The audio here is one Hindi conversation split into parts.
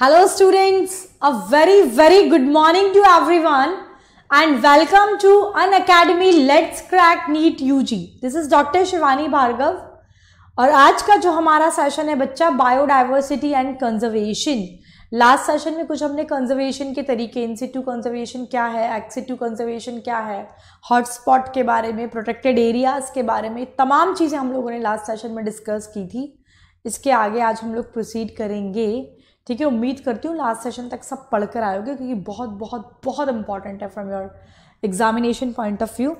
Hello students, a very very good morning to everyone and welcome to an academy Let's Crack यू UG. This is Dr. Shivani Bhargav और आज का जो हमारा सेशन है बच्चा biodiversity and conservation last session में कुछ हमने कंजर्वेशन के तरीके इंसिटू कंजर्वेशन क्या है एक्सिटू कंजर्वेशन क्या है हॉटस्पॉट के बारे में प्रोटेक्टेड एरियाज़ के बारे में तमाम चीज़ें हम लोगों ने लास्ट सेशन में डिस्कस की थी इसके आगे आज हम लोग प्रोसीड करेंगे ठीक है उम्मीद करती हूँ लास्ट सेशन तक सब पढ़ कर आयोगे क्योंकि बहुत बहुत बहुत इंपॉर्टेंट है from your examination point of view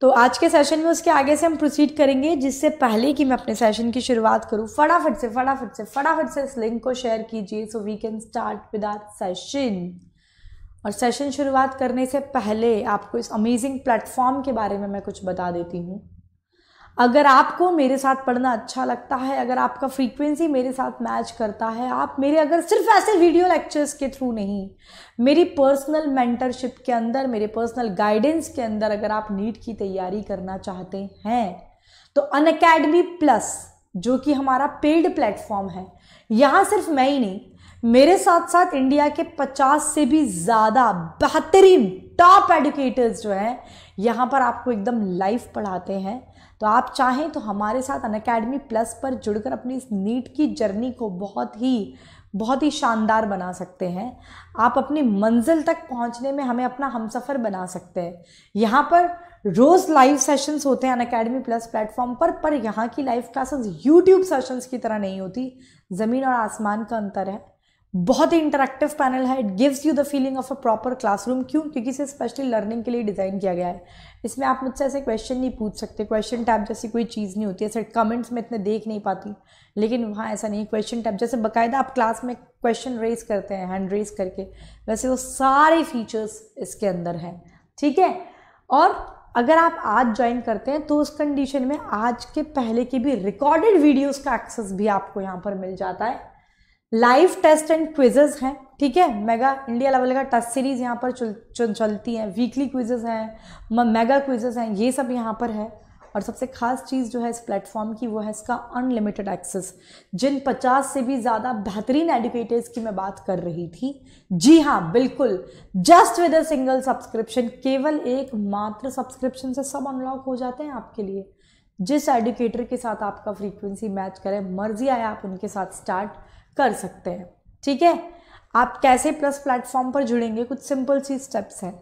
तो आज के सेशन में उसके आगे से हम प्रोसीड करेंगे जिससे पहले कि मैं अपने सेशन की शुरुआत करूँ फटाफट से फटाफट से फटाफट से इस लिंक को शेयर कीजिए so we can start with our session और सेशन शुरुआत करने से पहले आपको इस अमेजिंग प्लेटफॉर्म के बारे में मैं कुछ बता देती हूँ अगर आपको मेरे साथ पढ़ना अच्छा लगता है अगर आपका फ्रीक्वेंसी मेरे साथ मैच करता है आप मेरे अगर सिर्फ ऐसे वीडियो लेक्चर्स के थ्रू नहीं मेरी पर्सनल मेंटरशिप के अंदर मेरे पर्सनल गाइडेंस के अंदर अगर आप नीट की तैयारी करना चाहते हैं तो अन अकेडमी प्लस जो कि हमारा पेड प्लेटफॉर्म है यहाँ सिर्फ मैं ही नहीं मेरे साथ साथ इंडिया के 50 से भी ज़्यादा बेहतरीन टॉप एडुकेटर्स जो हैं यहाँ पर आपको एकदम लाइव पढ़ाते हैं तो आप चाहें तो हमारे साथ अन अकेडमी प्लस पर जुड़कर अपनी इस नीट की जर्नी को बहुत ही बहुत ही शानदार बना सकते हैं आप अपनी मंजिल तक पहुंचने में हमें अपना हम सफ़र बना सकते हैं यहाँ पर रोज़ लाइव सेशंस होते हैं अन अकेडमी प्लस प्लेटफॉर्म पर पर यहाँ की लाइव क्लासेस यूट्यूब सेशंस की तरह नहीं होती ज़मीन और आसमान का अंतर है बहुत ही इंटरेक्टिव पैनल है it gives you the feeling of a proper classroom क्यों क्योंकि इसे स्पेशली लर्निंग के लिए डिज़ाइन किया गया है इसमें आप मुझसे ऐसे क्वेश्चन नहीं पूछ सकते क्वेश्चन टैप जैसी कोई चीज़ नहीं होती ऐसे कमेंट्स में इतने देख नहीं पाती लेकिन वहाँ ऐसा नहीं क्वेश्चन टैप जैसे बाकायदा आप क्लास में क्वेश्चन रेज करते हैं हैंड रेज करके वैसे वो सारे फीचर्स इसके अंदर हैं ठीक है और अगर आप आज ज्वाइन करते हैं तो उस कंडीशन में आज के पहले के भी रिकॉर्डेड वीडियोस का एक्सेस भी आपको यहाँ पर मिल जाता है लाइव टेस्ट एंड क्विजेज हैं ठीक है मेगा इंडिया लेवल का टेस्ट सीरीज यहाँ पर चल, चल, चलती है वीकली क्विजेज हैं मेगा क्विजेज हैं ये सब यहाँ पर है और सबसे खास चीज़ जो है इस प्लेटफॉर्म की वो है इसका अनलिमिटेड एक्सेस जिन 50 से भी ज़्यादा बेहतरीन एडुकेटर्स की मैं बात कर रही थी जी हाँ बिल्कुल just with a single subscription केवल एक मात्र सब्सक्रिप्शन से सब अनलॉक हो जाते हैं आपके लिए जिस एडुकेटर के साथ आपका फ्रीक्वेंसी मैच करे मर्जी आए आप उनके साथ स्टार्ट कर सकते हैं ठीक है आप कैसे प्लस प्लेटफॉर्म पर जुड़ेंगे कुछ सिंपल सी स्टेप्स हैं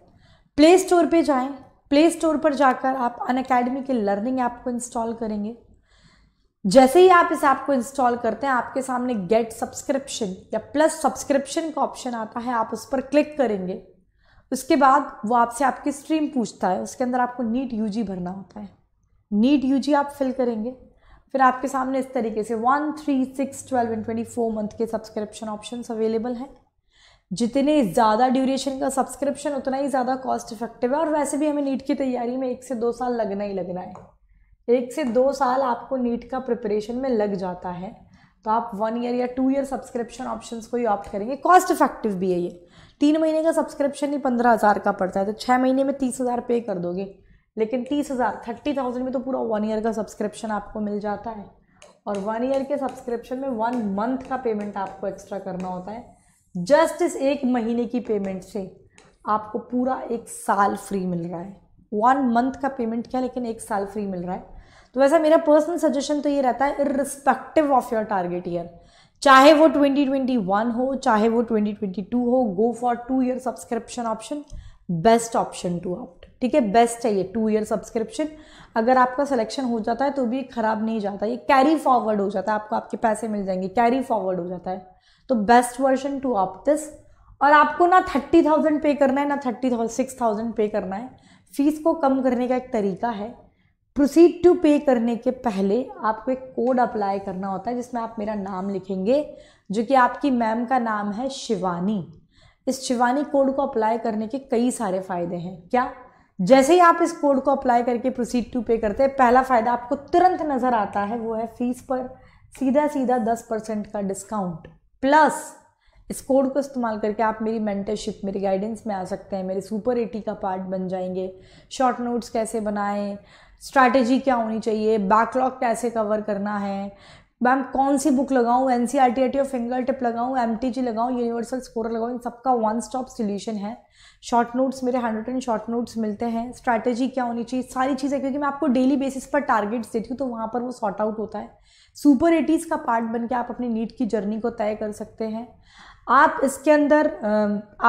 प्ले स्टोर पे जाएं प्ले स्टोर पर जाकर आप अन अकेडमी के लर्निंग ऐप को इंस्टॉल करेंगे जैसे ही आप इस ऐप को इंस्टॉल करते हैं आपके सामने गेट सब्सक्रिप्शन या प्लस सब्सक्रिप्शन का ऑप्शन आता है आप उस पर क्लिक करेंगे उसके बाद वो आपसे आपकी स्ट्रीम पूछता है उसके अंदर आपको नीट यूजी भरना होता है नीट यूजी आप फिल करेंगे फिर आपके सामने इस तरीके से one three six twelve and twenty four month के सब्सक्रिप्शन ऑप्शन अवेलेबल हैं जितने ज़्यादा ड्यूरेशन का सब्सक्रिप्शन उतना ही ज़्यादा कॉस्ट इफेक्टिव है और वैसे भी हमें नीट की तैयारी में एक से दो साल लगना ही लगना है एक से दो साल आपको नीट का प्रिपरेशन में लग जाता है तो आप वन ईयर या टू ईयर सब्सक्रिप्शन ऑप्शन को ही ऑप्ट करेंगे कॉस्ट इफेक्टिव भी है ये तीन महीने का सब्सक्रिप्शन ही पंद्रह हज़ार का पड़ता है तो छः महीने में तीस हज़ार पे कर दोगे लेकिन तीस हज़ार थर्टी थाउजेंड में तो पूरा वन ईयर का सब्सक्रिप्शन आपको मिल जाता है और वन ईयर के सब्सक्रिप्शन में वन मंथ का पेमेंट आपको एक्स्ट्रा करना होता है जस्ट इस एक महीने की पेमेंट से आपको पूरा एक साल फ्री मिल रहा है वन मंथ का पेमेंट क्या लेकिन एक साल फ्री मिल रहा है तो वैसा मेरा पर्सनल सजेशन तो ये रहता है irrespective of your target year चाहे वो 2021 हो चाहे वो 2022 हो go for two year subscription option best option to आप ठीक है बेस्ट है ये टू ईयर सब्सक्रिप्शन अगर आपका सिलेक्शन हो जाता है तो भी ख़राब नहीं जाता ये कैरी फॉरवर्ड हो जाता है आपको आपके पैसे मिल जाएंगे कैरी फॉरवर्ड हो जाता है तो बेस्ट वर्जन टू आप दिस और आपको ना थर्टी थाउजेंड पे करना है ना थर्टी सिक्स थाउजेंड पे करना है फीस को कम करने का एक तरीका है प्रोसीड टू पे करने के पहले आपको एक कोड अप्लाई करना होता है जिसमें आप मेरा नाम लिखेंगे जो कि आपकी मैम का नाम है शिवानी इस शिवानी कोड को अप्लाई करने के कई सारे फ़ायदे हैं क्या जैसे ही आप इस कोड को अप्लाई करके प्रोसीड टू पे करते हैं पहला फ़ायदा आपको तुरंत नज़र आता है वो है फीस पर सीधा सीधा दस परसेंट का डिस्काउंट प्लस इस कोड को इस्तेमाल करके आप मेरी मेंटरशिप मेरी गाइडेंस में आ सकते हैं मेरे सुपर एटी का पार्ट बन जाएंगे शॉर्ट नोट्स कैसे बनाएं स्ट्रैटेजी क्या होनी चाहिए बैकलॉग कैसे कवर करना है मैम कौन सी बुक लगाऊँ N C R T R T और फिंगर टिप लगाऊँ एम टी जी लगाऊँ यूनिवर्सल स्कोर लगाऊँ इन सबका वन स्टॉप सोल्यूशन है शॉर्ट नोट्स मेरे हैंड एंड शॉर्ट नोट्स मिलते हैं स्ट्रैटेजी क्या होनी चाहिए सारी चीज़ें क्योंकि मैं आपको डेली बेसिस पर टारगेट्स देती हूँ तो वहाँ पर वो सॉर्ट आउट होता है सुपर एटीज़ का पार्ट बन के आप अपनी नीट की जर्नी को तय कर सकते हैं आप इसके अंदर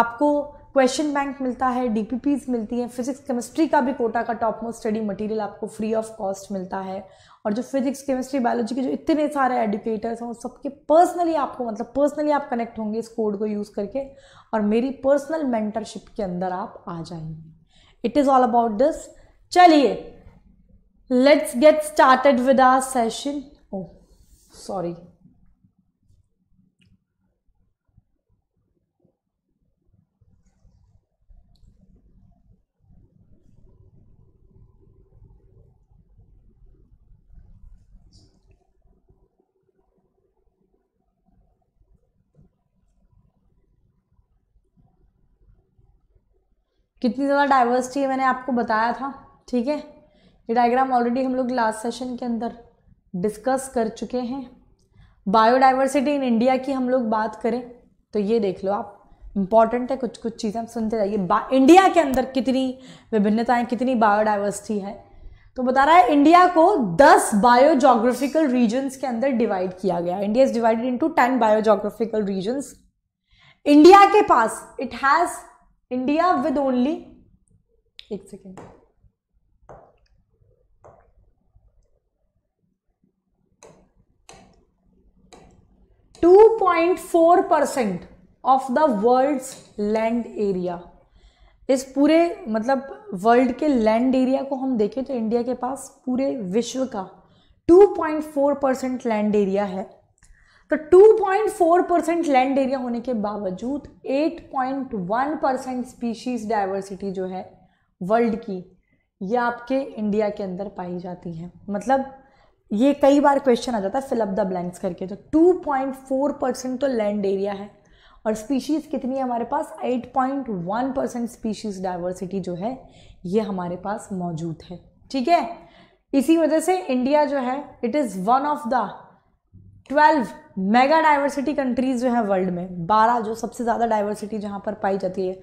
आपको क्वेश्चन बैंक मिलता है डीपीपीज मिलती हैं फिजिक्स केमिस्ट्री का भी कोटा का टॉप मोस्ट स्टडी मटेरियल आपको फ्री ऑफ कॉस्ट मिलता है और जो फिजिक्स केमिस्ट्री बायोलॉजी के जो इतने सारे एडुकेटर्स हैं उन सबके पर्सनली आपको मतलब पर्सनली आप कनेक्ट होंगे इस कोड को यूज़ करके और मेरी पर्सनल मेंटरशिप के अंदर आप आ जाएंगे it is all about this चलिए let's get started with our session oh sorry कितनी ज़्यादा डाइवर्सिटी है मैंने आपको बताया था ठीक है ये डायग्राम ऑलरेडी हम लोग लास्ट सेशन के अंदर डिस्कस कर चुके हैं बायोडाइवर्सिटी इन इंडिया की हम लोग बात करें तो ये देख लो आप इम्पॉर्टेंट है कुछ कुछ चीज़ें आप सुनते जाइए इंडिया के अंदर कितनी विभिन्नताएं कितनी बायोडाइवर्सिटी है तो बता रहा है इंडिया को 10 बायोजोग्राफिकल रीजन्स के अंदर डिवाइड किया गया India is divided into 10 biogeographical regions India के पास it has India with only एक second two point four percent of the world's land area इस पूरे मतलब वर्ल्ड के लैंड एरिया को हम देखें तो इंडिया के पास पूरे विश्व का 2.4 परसेंट लैंड एरिया है तो 2.4 परसेंट लैंड एरिया होने के बावजूद 8.1 परसेंट स्पीशीज डाइवर्सिटी जो है वर्ल्ड की ये आपके इंडिया के अंदर पाई जाती है मतलब ये कई बार क्वेश्चन आ जाता है फिलअप द ब्लैंक्स करके तो 2.4 परसेंट तो लैंड एरिया है और स्पीशीज़ कितनी है हमारे पास 8.1 परसेंट स्पीशीज़ डाइवर्सिटी जो है ये हमारे पास मौजूद है ठीक है इसी वजह से इंडिया जो है it is one of the twelve mega diversity countries जो है वर्ल्ड में बारह जो सबसे ज़्यादा डाइवर्सिटी जहाँ पर पाई जाती है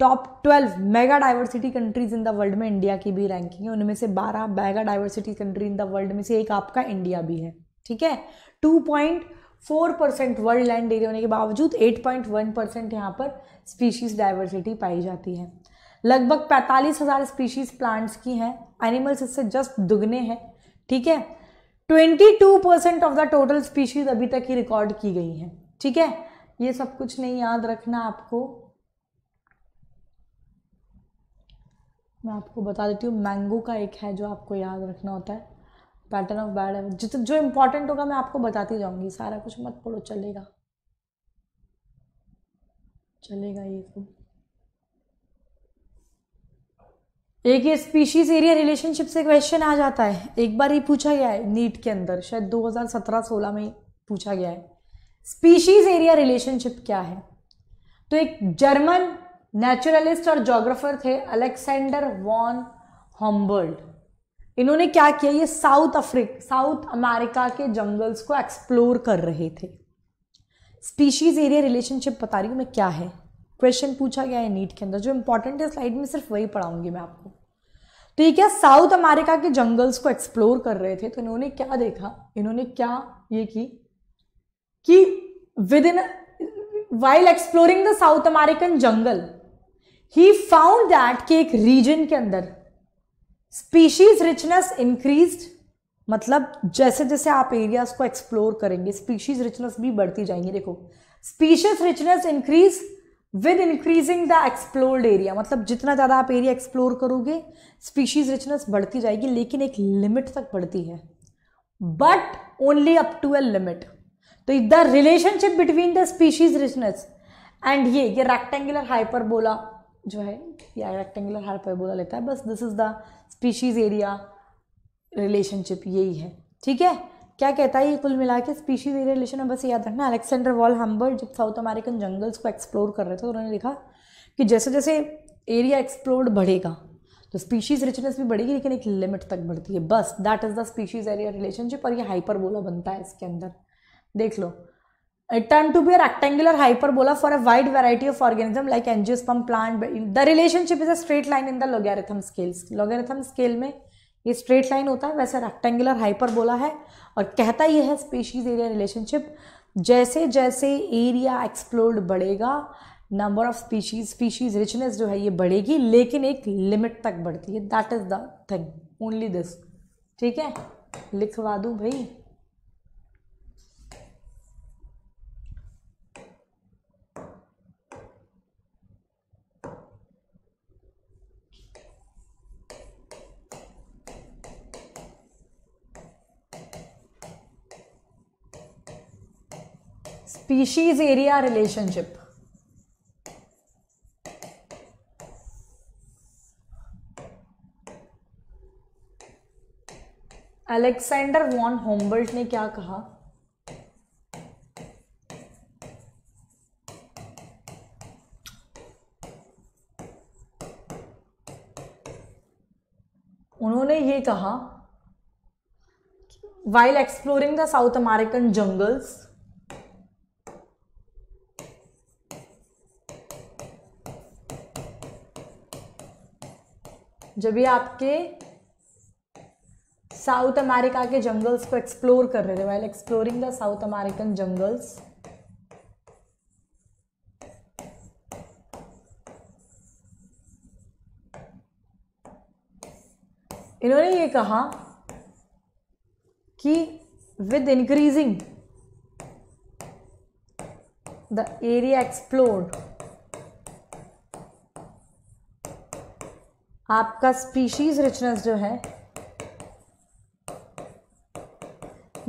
top twelve mega diversity countries in the world में इंडिया की भी रैंकिंग है उनमें से बारह mega diversity country in the world में से एक आपका इंडिया भी है ठीक है two point four percent world land area होने के बावजूद एट पॉइंट वन परसेंट यहाँ पर स्पीशीज़ डाइवर्सिटी पाई जाती है लगभग पैंतालीस हज़ार स्पीशीज़ प्लांट्स की हैं एनिमल्स इससे जस्ट दुगने हैं ठीक है 22 percent of the total species अभी तक ही रिकॉर्ड की गई हैं ठीक है ये सब कुछ नहीं याद रखना आपको मैं आपको बता देती हूँ मैंगो का एक है जो आपको याद रखना होता है पैटर्न ऑफ बैड जित जितना जो इम्पोर्टेंट होगा मैं आपको बताती जाऊँगी सारा कुछ मत पढ़ो चलेगा चलेगा ये सब एक ये स्पीशीज एरिया रिलेशनशिप से क्वेश्चन आ जाता है एक बार ही पूछा गया है नीट के अंदर शायद 2017-16 में पूछा गया है स्पीशीज एरिया रिलेशनशिप क्या है तो एक जर्मन नेचुरलिस्ट और जोग्राफर थे अलेक्सेंडर वॉन हॉम्बर्ड इन्होंने क्या किया ये साउथ अफ्रीका साउथ अमेरिका के जंगल्स को एक्सप्लोर कर रहे थे स्पीशीज एरिया रिलेशनशिप बता रही हूँ मैं क्या है क्वेश्चन पूछा गया है नीट के अंदर जो इंपॉर्टेंट है स्लाइड में सिर्फ वही पढ़ाऊंगी मैं आपको तो ये क्या साउथ अमेरिका के जंगल्स को एक्सप्लोर कर रहे थे तो इन्होंने क्या देखा इन्होंने क्या ये की कि within while exploring the South American jungle he found that कि एक रीजन के अंदर स्पीशीज रिचनेस इंक्रीज मतलब जैसे जैसे आप एरियाज को एक्सप्लोर करेंगे स्पीशीज रिचनेस भी बढ़ती जाएंगी देखो species richness increase with increasing the explored area मतलब जितना ज़्यादा आप एरिया एक्सप्लोर करोगे स्पीशीज रिचनेस बढ़ती जाएगी लेकिन एक लिमिट तक बढ़ती है but only up to a limit तो the relationship between the species richness and ये ये रेक्टेंगुलर हाइपरबोला जो है या रेक्टेंगुलर हाइपरबोला लेता है बस this is the species area relationship यही है ठीक है क्या कहता है ये कुल मिला के स्पीशीज एरिया रिलेशन में बस याद रखना अलेक्सेंडर वॉल हम्बर जब साउथ अमेरिकन जंगल्स को एक्सप्लोर कर रहे थे उन्होंने लिखा कि जैसे जैसे एरिया एक्सप्लोर्ड बढ़ेगा तो स्पीशीज़ रिचनेस भी बढ़ेगी लेकिन एक लिमिट तक बढ़ती है बस that is the species area relationship और ये बोला बनता है इसके अंदर देख लो turn to to be rectangular hyperbola for a wide variety of organism like angiosperm plant the relationship is a straight line in the logarithm scales Logarithm scale में ये स्ट्रेट लाइन होता है वैसे रेक्टेंगुलर हाइपर बोला है और कहता यह है स्पेशीज एरिया रिलेशनशिप जैसे जैसे एरिया एक्सप्लोर्ड बढ़ेगा number of species species richness जो है ये बढ़ेगी लेकिन एक लिमिट तक बढ़ती है that is the thing only this ठीक है लिखवा दूँ भाई species area relationship Alexander von Humboldt ने क्या कहा उन्होंने ये कहा while exploring the South American jungles जब ये आपके साउथ अमेरिका के जंगल्स को एक्सप्लोर कर रहे थे while exploring the South American jungles इन्होंने ये कहा कि with increasing the area explored आपका स्पीशीज रिचनेस जो है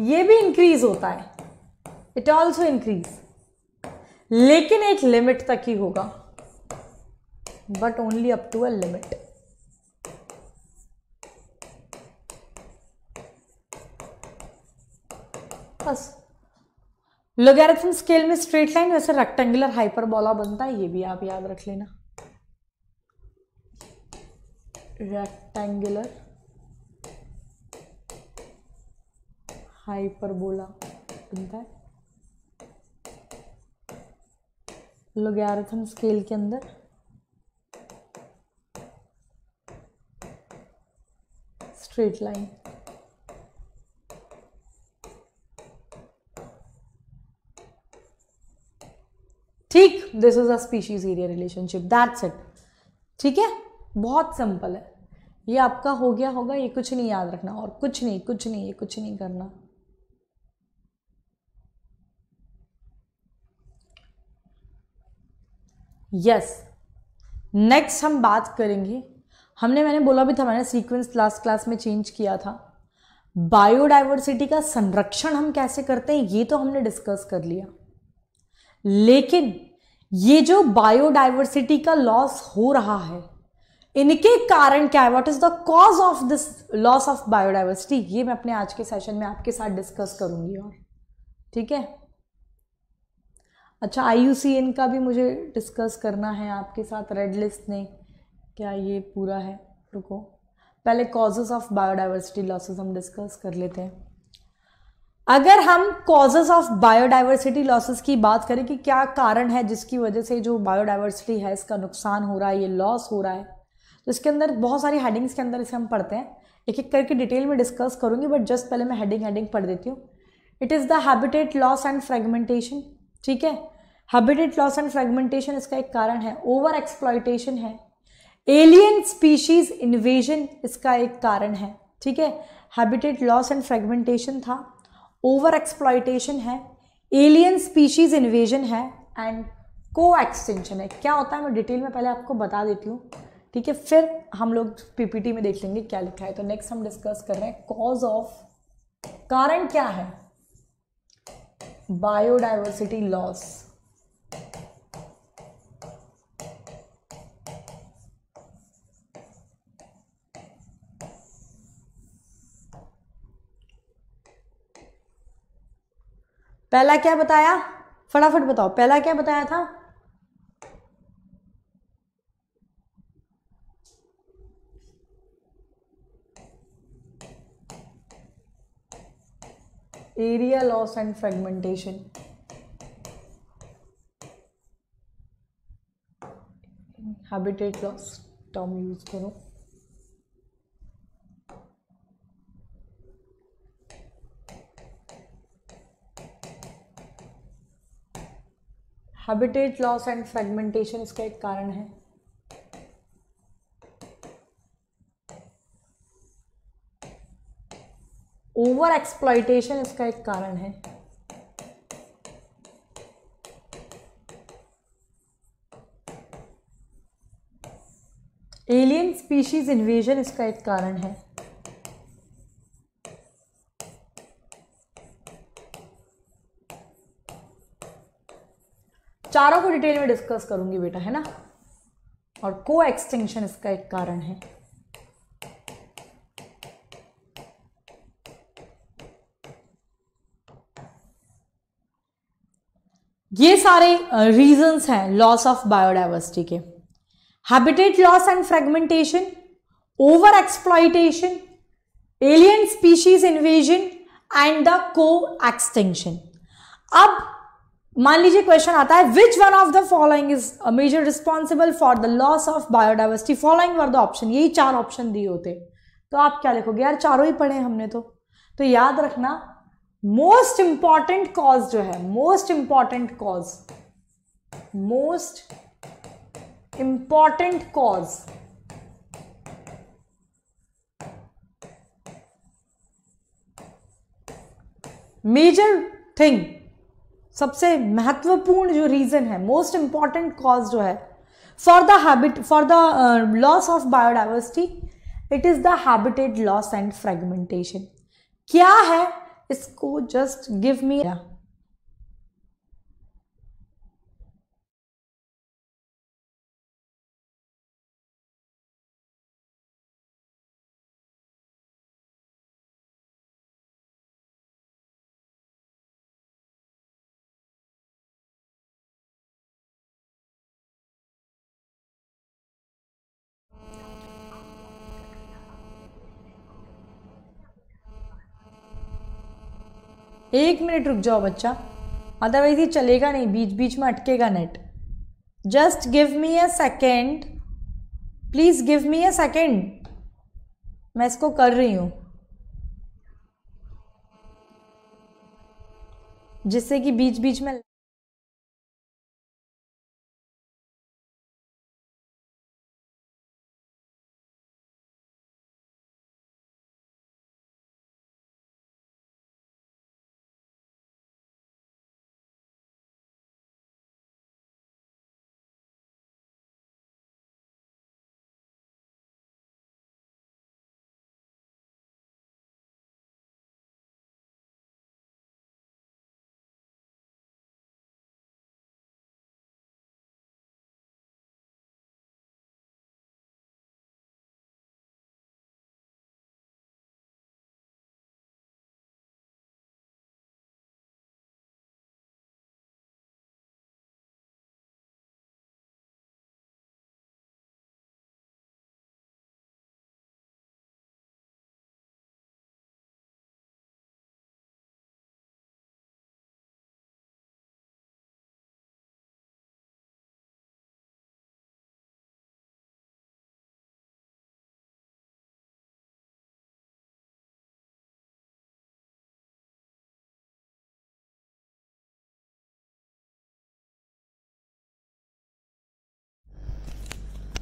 ये भी इंक्रीज होता है इट ऑल्सो इंक्रीज लेकिन एक लिमिट तक ही होगा but only up to a limit बस लोगैरथन स्केल में स्ट्रेट लाइन वैसे रेक्टेंगुलर हाइपरबोला बनता है ये भी आप याद रख लेना रेक्टेंगुलर हाइपरबोला बनता है लोगारिथम स्केल के अंदर स्ट्रेट लाइन ठीक this is a species area relationship that's it ठीक है बहुत सिंपल है ये आपका हो गया होगा ये कुछ नहीं याद रखना और कुछ नहीं कुछ नहीं ये कुछ नहीं करना यस yes. नेक्स्ट हम बात करेंगे हमने मैंने बोला भी था मैंने सीक्वेंस लास्ट क्लास में चेंज किया था बायोडाइवर्सिटी का संरक्षण हम कैसे करते हैं ये तो हमने डिस्कस कर लिया लेकिन ये जो बायोडाइवर्सिटी का लॉस हो रहा है इनके कारण क्या है what is the cause of this loss of biodiversity ये मैं अपने आज के सेशन में आपके साथ डिस्कस करूंगी और ठीक है अच्छा आई का भी मुझे डिस्कस करना है आपके साथ रेड लिस्ट ने क्या ये पूरा है रुको पहले कॉजेज ऑफ बायोडाइवर्सिटी लॉसेज हम डिस्कस कर लेते हैं अगर हम कॉजेज ऑफ बायोडाइवर्सिटी लॉसेस की बात करें कि क्या कारण है जिसकी वजह से जो बायोडाइवर्सिटी है इसका नुकसान हो रहा है ये लॉस हो रहा है तो इसके अंदर बहुत सारी हेडिंग्स के अंदर इसे हम पढ़ते हैं एक एक करके डिटेल में डिस्कस करूँगी बट जस्ट पहले मैं हेडिंग हेडिंग पढ़ देती हूँ it is the habitat loss and fragmentation ठीक है हैबिटेट लॉस एंड फ्रेगमेंटेशन इसका एक कारण है ओवर एक्सप्लॉयटेशन है एलियन स्पीशीज इन्वेजन इसका एक कारण है ठीक है हैबिटेट लॉस एंड फ्रेगमेंटेशन था ओवर एक्सप्लॉयटेशन है एलियन स्पीशीज इन्वेजन है एंड को एक्सटेंशन है क्या होता है मैं डिटेल में पहले आपको बता देती हूँ ठीक है फिर हम लोग पीपीटी में देख लेंगे क्या लिखा है तो नेक्स्ट हम डिस्कस कर रहे हैं कॉज ऑफ कारण क्या है बायोडाइवर्सिटी लॉस पहला क्या बताया फटाफट बताओ पहला क्या बताया था area loss and fragmentation habitat loss term use करो हैबिटेट लॉस एंड फ्रेगमेंटेशन इसका एक कारण है ओवर एक्सप्लाइटेशन इसका एक कारण है एलियन स्पीशीज इन्वेजन इसका एक कारण है चारों को डिटेल में डिस्कस करूंगी बेटा है ना और को एक्सटेंशन इसका एक कारण है ये सारे रीजंस हैं लॉस ऑफ बायोडाइवर्सिटी के habitat loss and fragmentation over exploitation alien species invasion and the coextinction अब मान लीजिए क्वेश्चन आता है which one of the following is major responsible for the loss of biodiversity following were the option यही चार ऑप्शन दिए होते तो आप क्या लिखोगे यार चारों ही पढ़े हमने तो तो याद रखना मोस्ट इंपॉर्टेंट कॉज जो है most important cause most important cause major thing सबसे महत्वपूर्ण जो रीजन है मोस्ट इंपॉर्टेंट कॉज जो है for the habit for the loss of biodiversity it is the habitat loss and fragmentation क्या है इसको जस्ट गिव मी एक मिनट रुक जाओ बच्चा अदरवाइज ये चलेगा नहीं बीच बीच में अटकेगा net just give me a second please give me a second मैं इसको कर रही हूँ जिससे कि बीच बीच में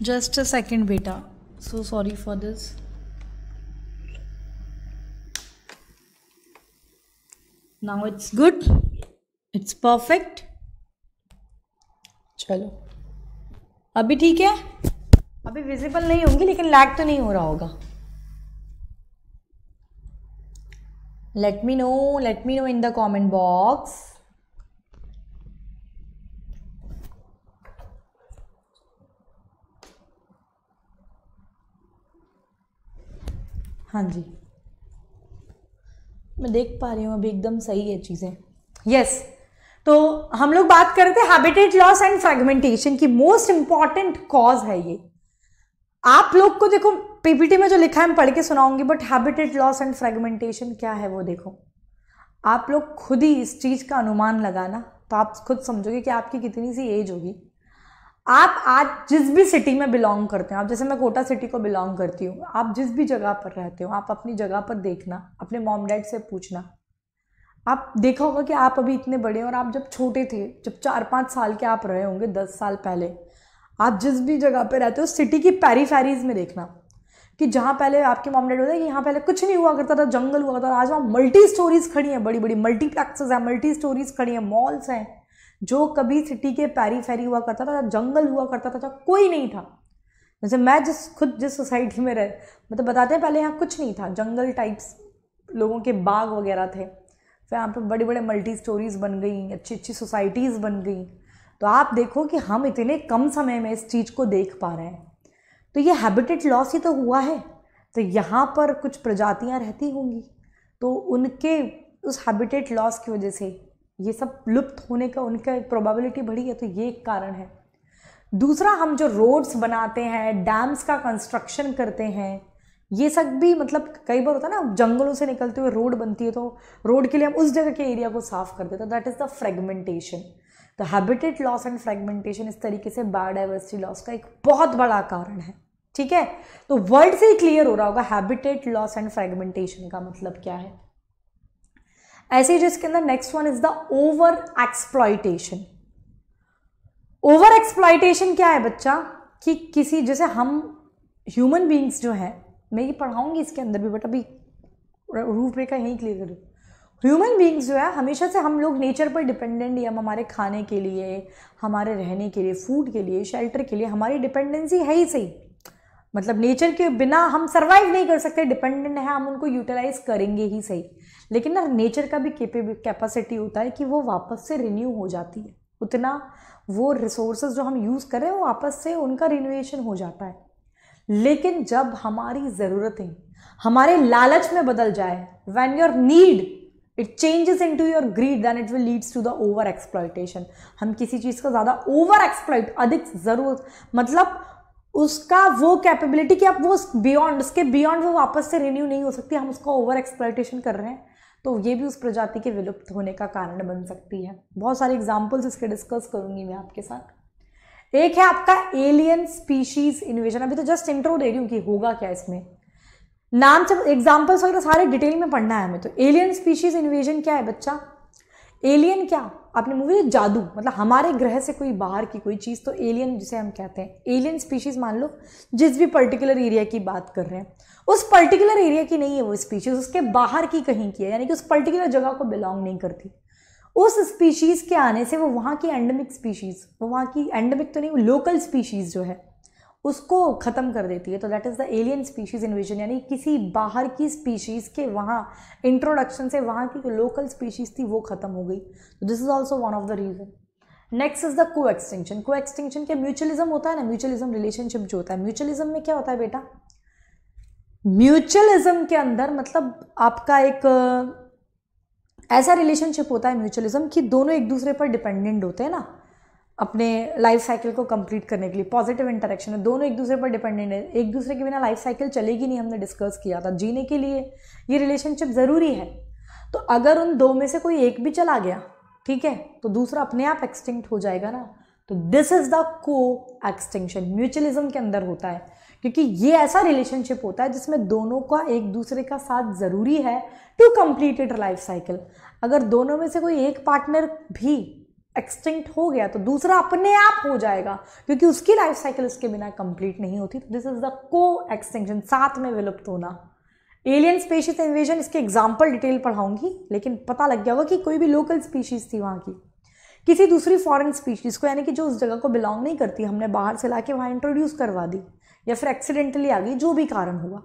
जस्ट अ सेकेंड बेटा so sorry for this now it's good it's perfect चलो अभी ठीक है अभी विजिबल नहीं होंगी लेकिन लैग तो नहीं हो रहा होगा let me know let me know in the comment box हाँ जी मैं देख पा रही हूँ अभी एकदम सही है चीज़ें यस yes. तो हम लोग बात रहे थे हैबिटेट लॉस एंड फ्रेगमेंटेशन की मोस्ट इंपॉर्टेंट कॉज है ये आप लोग को देखो पीपीटी में जो लिखा है मैं पढ़ के सुनाऊंगी but habitat loss and fragmentation क्या है वो देखो आप लोग खुद ही इस चीज़ का अनुमान लगाना तो आप खुद समझोगे कि आपकी कितनी सी एज होगी आप आज जिस भी सिटी में बिलोंग करते हो आप जैसे मैं कोटा सिटी को बिलोंग करती हूँ आप जिस भी जगह पर रहते हो आप अपनी जगह पर देखना अपने मॉम डैड से पूछना आप देखा होगा कि आप अभी इतने बड़े और आप जब छोटे थे जब चार पाँच साल के आप रहे होंगे दस साल पहले आप जिस भी जगह पर रहते हो सिटी की पैरी फैरीज में देखना कि जहाँ पहले आपके मॉम डैड होते हैं कि यहाँ पहले कुछ नहीं हुआ करता था जंगल हुआ करता था आज वहाँ मल्टी स्टोरीज खड़ी हैं बड़ी बड़ी मल्टीप्लेक्सेस हैं मल्टी स्टोरीज खड़ी हैं मॉल्स हैं जो कभी सिटी के पैरी फैरी हुआ करता था जंगल हुआ करता था कोई नहीं था जैसे मैं जिस खुद जिस सोसाइटी में रह मतलब बताते हैं पहले यहाँ कुछ नहीं था जंगल टाइप्स लोगों के बाग वगैरह थे फिर यहाँ पर बड़े बड़े मल्टी स्टोरीज़ बन गई अच्छी अच्छी सोसाइटीज़ बन गई तो आप देखो कि हम इतने कम समय में इस चीज़ को देख पा रहे हैं तो ये हैबिटेट लॉस ही तो हुआ है तो यहाँ पर कुछ प्रजातियाँ रहती होंगी तो उनके उस हैबिटेट लॉस की वजह से ये सब लुप्त होने का उनका एक प्रोबेबिलिटी बढ़ी है तो ये एक कारण है दूसरा हम जो रोड्स बनाते हैं डैम्स का कंस्ट्रक्शन करते हैं ये सब भी मतलब कई बार होता है ना जंगलों से निकलते हुए रोड बनती है तो रोड के लिए हम उस जगह के एरिया को साफ कर देते हैं that is the fragmentation the habitat loss and fragmentation इस तरीके से बायोडाइवर्सिटी लॉस का एक बहुत बड़ा कारण है ठीक है तो वर्ड से ही क्लियर हो रहा होगा हैबिटेट लॉस एंड फ्रेगमेंटेशन का मतलब क्या है ऐसे ही जिसके अंदर next one is the over exploitation over exploitation क्या है बच्चा कि किसी जैसे हम ह्यूमन बींग्स जो है मैं ये पढ़ाऊंगी इसके अंदर भी बट अभी रूपरेखा यहीं क्लियर करूँ ह्यूमन बींग्स जो है हमेशा से हम लोग नेचर पर डिपेंडेंट ही हम हमारे खाने के लिए हमारे रहने के लिए फूड के लिए शेल्टर के लिए हमारी डिपेंडेंसी है ही सही मतलब नेचर के बिना हम सर्वाइव नहीं कर सकते डिपेंडेंट है हम उनको यूटिलाइज करेंगे ही सही लेकिन ना नेचर का भी कैपेसिटी होता है कि वो वापस से रिन्यू हो जाती है उतना वो रिसोर्सेज जो हम यूज़ करें वो वापस से उनका रिन्यूएशन हो जाता है लेकिन जब हमारी ज़रूरतें हमारे लालच में बदल जाए when your need it changes into your greed then it will leads to the over exploitation हम किसी चीज़ का ज़्यादा ओवर एक्सप्लॉयट अधिक ज़रूरत मतलब उसका वो कैपेबिलिटी कि आप वो बियॉन्ड उसके बियॉन्ड वो वापस से रिन्यू नहीं हो सकती हम उसका ओवर एक्सप्लॉयटेशन कर रहे हैं तो ये भी उस प्रजाति के विलुप्त होने का कारण बन सकती है बहुत सारे एग्जाम्पल्स इसके डिस्कस करूंगी मैं आपके साथ एक है आपका एलियन स्पीशीज इन्वेजन अभी तो जस्ट इंट्रो दे रही हूँ कि होगा क्या इसमें नाम जब एग्जाम्पल्स वगैरह तो सारे डिटेल में पढ़ना है हमें तो एलियन स्पीशीज इन्वेजन क्या है बच्चा एलियन क्या आपने मूवी जादू मतलब हमारे ग्रह से कोई बाहर की कोई चीज़ तो एलियन जिसे हम कहते हैं एलियन स्पीशीज़ मान लो जिस भी पर्टिकुलर एरिया की बात कर रहे हैं उस पर्टिकुलर एरिया की नहीं है वो स्पीशीज़ उसके बाहर की कहीं की है यानी कि उस पर्टिकुलर जगह को बिलोंग नहीं करती उस स्पीशीज़ के आने से वो वहाँ की एंडमिक स्पीशीज़ वो वहाँ की एंडमिक तो नहीं वो लोकल स्पीशीज़ जो है उसको ख़त्म कर देती है तो that is the alien species invasion यानी किसी बाहर की स्पीशीज़ के वहाँ इंट्रोडक्शन से वहाँ की लोकल स्पीशीज़ थी वो ख़त्म हो गई तो this is also one of the reason next is the coextinction coextinction क्या म्यूचुअलिज्म होता है ना म्यूचुअलिज्म रिलेशनशिप जो होता है म्यूचुअलिज्म में क्या होता है बेटा म्यूचुअलिज्म के अंदर मतलब आपका एक ऐसा रिलेशनशिप होता है म्यूचुअलिज्म कि दोनों एक दूसरे पर डिपेंडेंट होते हैं ना अपने लाइफ साइकिल को कंप्लीट करने के लिए पॉजिटिव इंटरेक्शन है दोनों एक दूसरे पर डिपेंडेंट है एक दूसरे के बिना लाइफ साइकिल चलेगी नहीं हमने डिस्कस किया था जीने के लिए ये रिलेशनशिप ज़रूरी है तो अगर उन दो में से कोई एक भी चला गया ठीक है तो दूसरा अपने आप एक्सटिंक्ट हो जाएगा ना तो this is the coextinction mutualism के अंदर होता है क्योंकि ये ऐसा रिलेशनशिप होता है जिसमें दोनों का एक दूसरे का साथ ज़रूरी है टू इट लाइफ साइकिल अगर दोनों में से कोई एक पार्टनर भी एक्सटिंक्ट हो गया तो दूसरा अपने आप हो जाएगा क्योंकि उसकी लाइफ साइकिल इसके बिना कंप्लीट नहीं होती तो this is the coextinction साथ में विलुप्त होना एलियन स्पेशीज इन्वेजन इसके एग्जाम्पल डिटेल पढ़ाऊंगी लेकिन पता लग गया होगा कि कोई भी लोकल स्पीशीज थी वहाँ की किसी दूसरी फॉरेन स्पीशीज़ को यानी कि जो उस जगह को बिलोंग नहीं करती हमने बाहर से ला के वहाँ इंट्रोड्यूस करवा दी या फिर एक्सीडेंटली आ गई जो भी कारण हुआ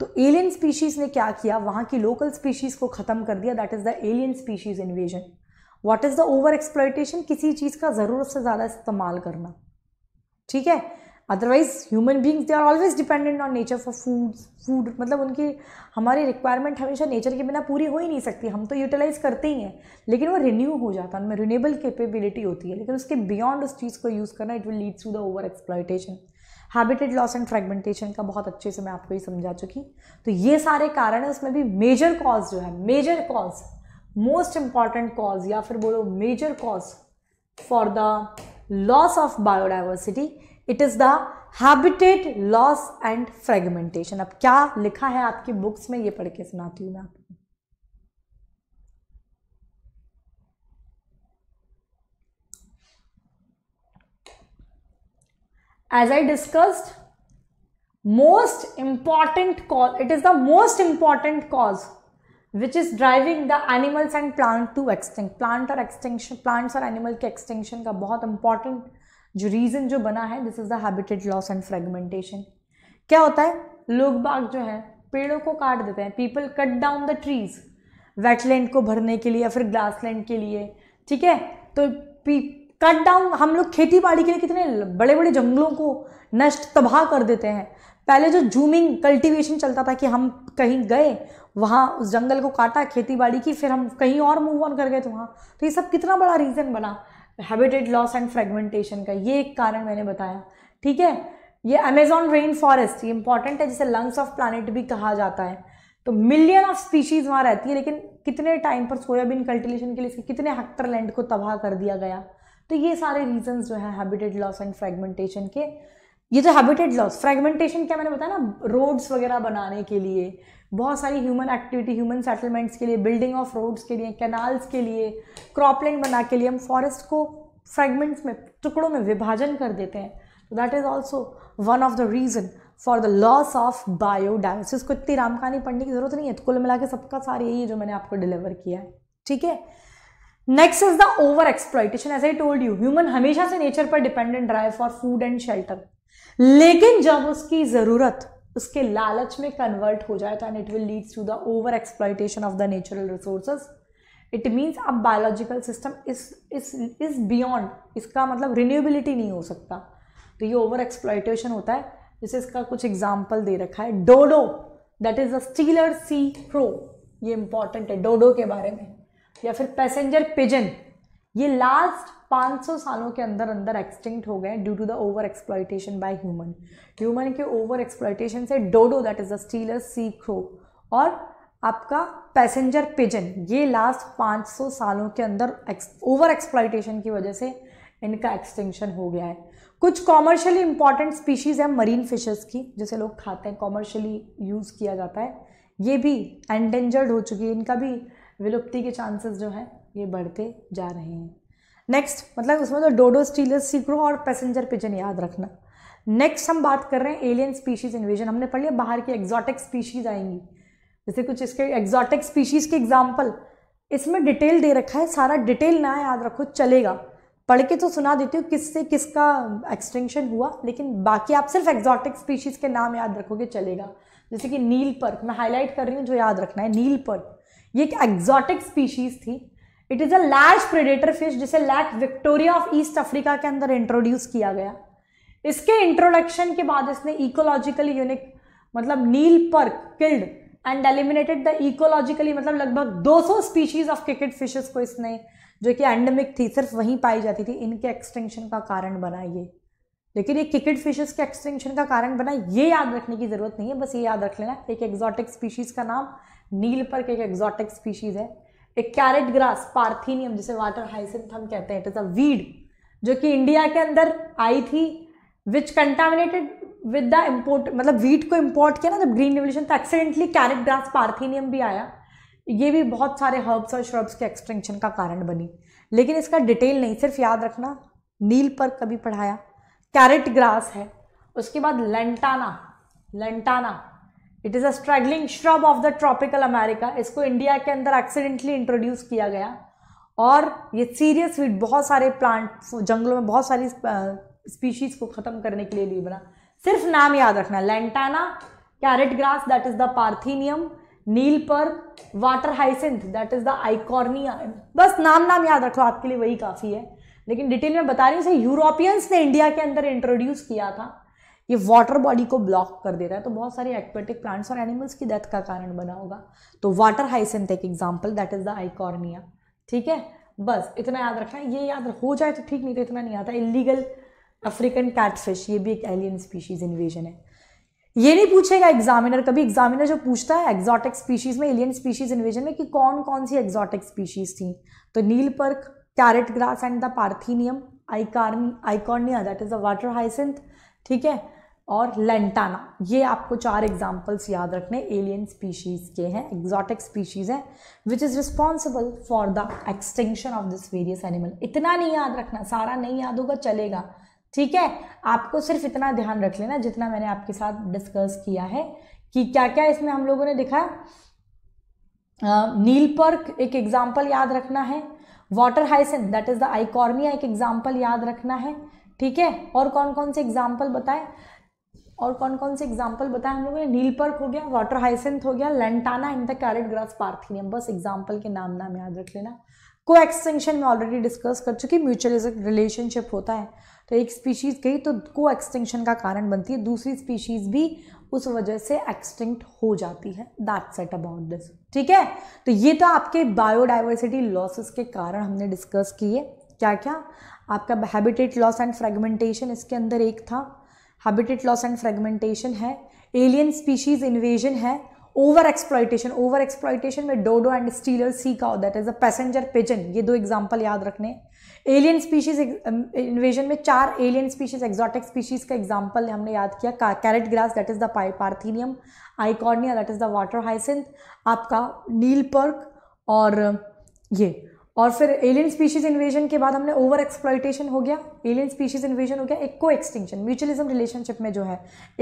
तो एलियन स्पीशीज़ ने क्या किया वहाँ की लोकल स्पीशीज़ को ख़त्म कर दिया that is the alien species invasion what is the over exploitation किसी चीज़ का ज़रूरत से ज़्यादा इस्तेमाल करना ठीक है otherwise human beings they are always dependent on nature for food food मतलब उनकी हमारी रिक्वायरमेंट हमेशा नेचर के बिना पूरी हो ही नहीं सकती हम तो यूटिलाइज करते ही हैं लेकिन वो रिन्यू हो जाता है उनमें रिन्यूएबल कैपेबिलिटी होती है लेकिन उसके बियॉन्ड उस चीज़ को यूज़ करना it will lead to the over exploitation habitat loss and fragmentation का बहुत अच्छे से मैं आपको ये समझा चुकी तो ये सारे कारण है उसमें भी मेजर कॉज जो है major cause most important cause या फिर बोलो major cause for the loss of biodiversity it is the habitat loss and fragmentation अब क्या लिखा है आपकी बुक्स में ये पढ़ के सुनाती हूँ मैं आपको as i discussed most important cause it is the most important cause which is driving the animals and plant to extinct plant और एक्सटेंशन प्लांट्स और एनिमल के एक्सटेंशन का बहुत इंपॉर्टेंट जो रीजन जो बना है this is the habitat loss and fragmentation क्या होता है लोग बाग जो है पेड़ों को काट देते हैं people cut down the trees wetland को भरने के लिए या फिर ग्लासलैंड के लिए ठीक है तो कट डाउन हम लोग खेती बाड़ी के लिए कितने बड़े बड़े जंगलों को नष्ट तबाह कर देते हैं पहले जो जूमिंग कल्टीवेशन चलता था कि हम कहीं गए वहाँ उस जंगल को काटा खेती बाड़ी की फिर हम कहीं और मूव ऑन कर गए थे तो वहाँ तो ये सब कितना बड़ा रीज़न बना हैबिटेट लॉस एंड फ्रेगमेंटेशन का ये एक कारण मैंने बताया ठीक है ये अमेजोन रेन फॉरेस्ट ये इंपॉर्टेंट है जिसे लंग्स ऑफ प्लानट भी कहा जाता है तो मिलियन ऑफ स्पीशीज वहाँ रहती है लेकिन कितने टाइम पर सोयाबीन कल्टिवेशन के लिए कितने हेक्टर लैंड को तबाह कर दिया गया तो ये सारे रीजंस जो हैं हैबिटेट लॉस एंड फ्रेगमेंटेशन के ये जो हैबिटेट लॉस फ्रेगमेंटेशन क्या मैंने बताया ना रोड्स वगैरह बनाने के लिए बहुत सारी ह्यूमन एक्टिविटी ह्यूमन सेटलमेंट्स के लिए बिल्डिंग ऑफ रोड्स के लिए कैनाल्स के लिए क्रॉपलैंड बना के लिए हम फॉरेस्ट को फ्रेगमेंट्स में टुकड़ों में विभाजन कर देते हैं तो that is also one of the reason for the loss of biodiversity को इतनी रामकानी पढ़ने की ज़रूरत नहीं है तो कुल मिला के सबका सार यही है जो मैंने आपको डिलीवर किया है ठीक है next is the over exploitation as I told you human हमेशा से नेचर पर डिपेंडेंट रहा है फॉर फूड एंड शेल्टर लेकिन जब उसकी ज़रूरत उसके लालच में कन्वर्ट हो जाए and it will leads to the over exploitation of the natural resources it means अब बायोलॉजिकल सिस्टम इस इस इस बियॉन्ड इसका मतलब रिन्यूएबिलिटी नहीं हो सकता तो ये ओवर एक्सप्लाइटेशन होता है जैसे इसका कुछ एग्जाम्पल दे रखा है dodo that is a Steller sea प्रो ये इंपॉर्टेंट है डोडो के बारे में या फिर पैसेंजर पिजन ये लास्ट 500 सालों के अंदर अंदर एक्सटिंक्ट हो गए due to the over exploitation by human human के ओवर एक्सप्लॉयटेशन से dodo that is the Steller sea cow और आपका पैसेंजर पिजन ये लास्ट 500 सालों के अंदर ओवर एक्सप्लॉयटेशन की वजह से इनका एक्सटिंक्शन हो गया है कुछ कॉमर्शियली इंपॉर्टेंट स्पीशीज़ है मरीन फिशेस की जिसे लोग खाते हैं कॉमर्शियली यूज़ किया जाता है ये भी एंडेंजर्ड हो चुकी है इनका भी विलुप्ति के चांसेस जो है ये बढ़ते जा रहे हैं नेक्स्ट मतलब उसमें तो डोडो स्टीलर सीक्रो और पैसेंजर पिजन याद रखना नेक्स्ट हम बात कर रहे हैं एलियन स्पीशीज़ इन्वेजन हमने पढ़ लिया बाहर की एग्जॉटिक स्पीशीज़ आएंगी जैसे कुछ इसके एग्जॉटिक स्पीशीज़ के एग्जाम्पल इसमें डिटेल दे रखा है सारा डिटेल ना याद रखो चलेगा पढ़ के तो सुना देती हूँ किससे किसका एक्सटेंशन हुआ लेकिन बाकी आप सिर्फ एग्जॉटिक स्पीशीज़ के नाम याद रखोगे चलेगा जैसे कि नील पर्क मैं हाईलाइट कर रही हूँ जो याद रखना है नील पर्क ये एक एग्जॉटिक स्पीशीज़ थी it is a large predator fish जिसे Lake Victoria of East Africa के अंदर इंट्रोड्यूस किया गया इसके इंट्रोडक्शन के बाद इसने इकोलॉजिकली यूनिक मतलब Nile perch killed and eliminated the ecologically मतलब लगभग 200 स्पीशीज ऑफ क्रिकेट फिशेस को इसने जो कि एंडेमिक थी सिर्फ वहीं पाई जाती थी इनके एक्सटेंशन का कारण बना ये लेकिन ये क्रिकेट फिशेस के एक्सटेंशन का कारण बना ये याद रखने की ज़रूरत नहीं है बस ये याद रख लेना एक एक्जॉटिक स्पीशीज़ का नाम नील पर एक एक्जॉटिक स्पीशीज़ है एक कैरेट ग्रास पार्थीनियम जिसे वाटर हाइसिंथ हम कहते हैं इट इज़ अ वीड जो कि इंडिया के अंदर आई थी which contaminated with the import मतलब वीट को इम्पोर्ट किया ना जब ग्रीन रिवोल्यूशन तो एक्सीडेंटली कैरेट ग्रास पार्थीनियम भी आया ये भी बहुत सारे हर्ब्स और श्रब्स के एक्सटेंशन का कारण बनी लेकिन इसका डिटेल नहीं सिर्फ याद रखना नील पर कभी पढ़ाया कैरेट ग्रास है उसके बाद lantana lantana it is a straggling shrub of the tropical America इसको इंडिया के अंदर एक्सीडेंटली इंट्रोड्यूस किया गया और ये सीरियस वीड बहुत सारे प्लांट जंगलों में बहुत सारी स्पीशीज को ख़त्म करने के लिए लिए बना सिर्फ नाम याद रखना lantana carrot grass that is the parthenium Nile perch water hyacinth that is the Eichhornia बस नाम नाम याद रखो आपके लिए वही काफ़ी है लेकिन डिटेल में बता रही हूँ यूरोपियंस ने इंडिया के अंदर इंट्रोड्यूस किया था ये वाटर बॉडी को ब्लॉक कर दे रहा है तो बहुत सारे एक्वेटिक प्लांट्स और एनिमल्स की डेथ का कारण बना होगा तो वाटर हाइसेंथ एक example that is the Eichhornia ठीक है बस इतना याद रखना ये याद हो जाए तो ठीक नहीं तो इतना नहीं आता इलीगल अफ्रीकन कैटफिश ये भी एक एलियन स्पीशीज इन्वेजन है ये नहीं पूछेगा एग्जामिनर कभी एग्जामिनर जो पूछता है एग्जॉटिक स्पीशीज में एलियन स्पीशीज इन्वेजन में कि कौन कौन सी एग्जॉटिक स्पीशीज थी तो Nile perch carrot grass and the parthenium Eichhorn Eichhornia that is the water hyacinth ठीक है और लेंटाना ये आपको चार एग्जाम्पल्स याद रखने एलियन स्पीशीज़ के हैं एग्जॉटिक स्पीशीज़ हैं which is responsible for the extinction of this various animal इतना नहीं याद रखना सारा नहीं याद होगा चलेगा ठीक है आपको सिर्फ इतना ध्यान रख लेना जितना मैंने आपके साथ डिस्कस किया है कि क्या क्या इसमें हम लोगों ने देखा नील पर्क एक एग्जाम्पल याद रखना है water hyacinth that is the Eichhornia एक एग्जाम्पल याद रखना है ठीक है और कौन कौन से एग्जाम्पल बताएं और कौन कौन से एग्जाम्पल बताए हम लोगों ने नीलपर्क हो गया वाटर हाइसेंथ हो गया lantana in the carrot grass parthenium बस एग्जाम्पल के नाम नाम याद रख लेना को एक्सटेंशन में ऑलरेडी डिस्कस कर चुकी म्यूचुअल रिलेशनशिप होता है तो एक स्पीशीज़ गई तो को एक्सटेंशन का कारण बनती है दूसरी स्पीशीज़ भी उस वजह से एक्सटिंक्ट हो जाती है दैट सेट अबाउट दिस ठीक है तो ये तो आपके बायोडाइवर्सिटी लॉसेस के कारण हमने डिस्कस किए क्या क्या आपका हैबिटेट लॉस एंड फ्रेगमेंटेशन इसके अंदर एक था हैबिटेट लॉस एंड फ्रेगमेंटेशन है एलियन स्पीशीज इन्वेजन है ओवर एक्सप्लाइटेशन ओवर एक्सप्लॉयटेशन में dodo and Steller sea cow that is a passenger pigeon ये दो एग्जाम्पल याद रखने एलियन स्पीशीज इन्वेजन में चार एलियन स्पीशीज एक्जॉटिक स्पीशीज का एग्जाम्पल हमने याद किया carrot grass that is the parthenium Eichhornia that is the water hyacinth आपका नील पर्क और ये और फिर एलियन स्पीशीज इन्वेजन के बाद हमने ओवर एक्सप्लाइटेशन हो गया एलियन स्पीशीज इन्वेजन हो गया एक को एक्सटिंक्शन म्यूचुअलिज्म रिलेशनशिप में जो है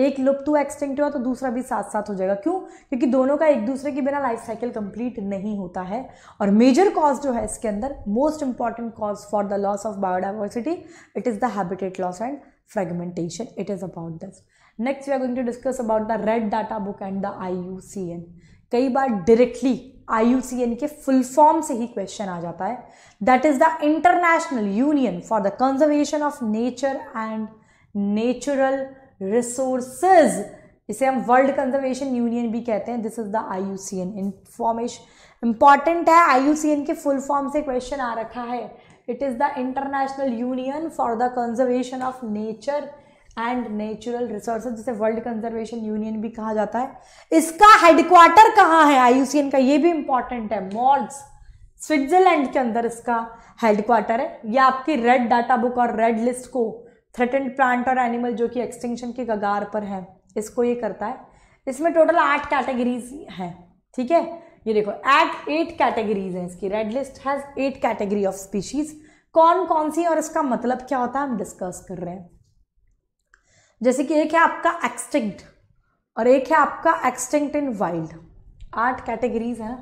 एक लुप्त हुआ एक्सटिंक्ट हुआ तो दूसरा भी साथ साथ हो जाएगा क्यों क्योंकि दोनों का एक दूसरे के बिना लाइफ साइकिल कंप्लीट नहीं होता है और मेजर कॉज जो है इसके अंदर most important cause for the loss of biodiversity it is the habitat loss and fragmentation it is about this next we are going to discuss about the red data book and the I कई बार डायरेक्टली आई के फुल फॉर्म से ही क्वेश्चन आ जाता है that is the International union for the conservation of nature and Natural Resources इसे हम वर्ल्ड कंजर्वेशन यूनियन भी कहते हैं this is the I U C N information important है आई यू सी एन के फुल फॉर्म से क्वेश्चन आ रखा है it is the International union for the conservation of nature and Natural Resources जिसे वर्ल्ड कंजर्वेशन यूनियन भी कहा जाता है इसका हेडक्वार्टर कहाँ है आई का ये भी इंपॉर्टेंट है मॉल्स स्विट्जरलैंड के अंदर इसका हेडक्वार्टर है यह आपकी रेड डाटा बुक और रेड लिस्ट को थ्रेटेंड प्लांट और एनिमल जो कि एक्सटिंक्शन के कगार पर है इसको ये करता है इसमें टोटल आठ कैटेगरीज हैं ठीक है ये देखो एट एट कैटेगरीज हैं इसकी red list has eight category of species कौन कौन सी और इसका मतलब क्या होता है हम डिस्कस कर रहे हैं जैसे कि एक है आपका एक्सटिंक्ट और एक है आपका एक्सटिंक्ट इन वाइल्ड आठ कैटेगरीज हैं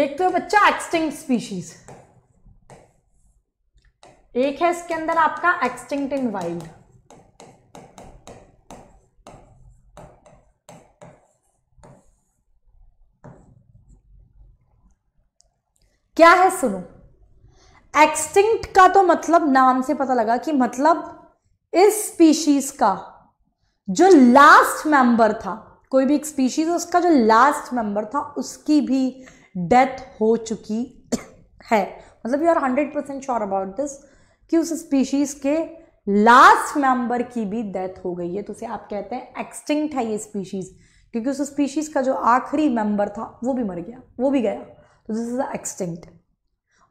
एक तो बच्चा एक्सटिंक्ट स्पीशीज एक है इसके अंदर आपका एक्सटिंक्ट इन वाइल्ड क्या है सुनो एक्सटिंक्ट का तो मतलब नाम से पता लगा कि मतलब इस स्पीशीज का जो लास्ट मेंबर था कोई भी एक स्पीशीज उसका जो लास्ट मेंबर था उसकी भी डेथ हो चुकी है मतलब you are hundred percent sure about this कि उस स्पीशीज के लास्ट मेंबर की भी डेथ हो गई है तो उसे आप कहते हैं एक्सटिंक्ट है ये स्पीशीज क्योंकि उस स्पीशीज का जो आखिरी मेंबर था वो भी मर गया वो भी गया तो this is extinct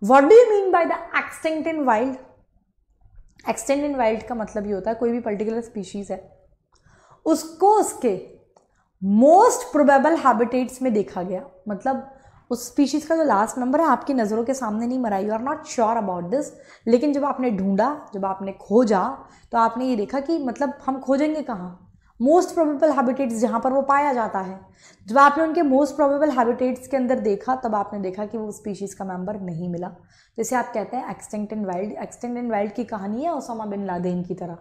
what do you mean by the extinct in wild extinct in wild का मतलब ये होता है कोई भी पर्टिकुलर स्पीशीज है उसको उसके मोस्ट प्रोबेबल हैबिटेट्स में देखा गया मतलब उस स्पीशीज़ का जो लास्ट नंबर है आपकी नज़रों के सामने नहीं मरा you are not sure about this लेकिन जब आपने ढूंढा जब आपने खोजा तो आपने ये देखा कि मतलब हम खोजेंगे कहाँ मोस्ट प्रोबेबल हैबिटेट्स जहाँ पर वो पाया जाता है जब आपने उनके मोस्ट प्रोबेबल हैबिटेट्स के अंदर देखा तब आपने देखा कि वो स्पीशीज़ का मेंबर नहीं मिला जैसे आप कहते हैं extinct and wild extinct and wild की कहानी है ओसामा बिन लादेन की तरह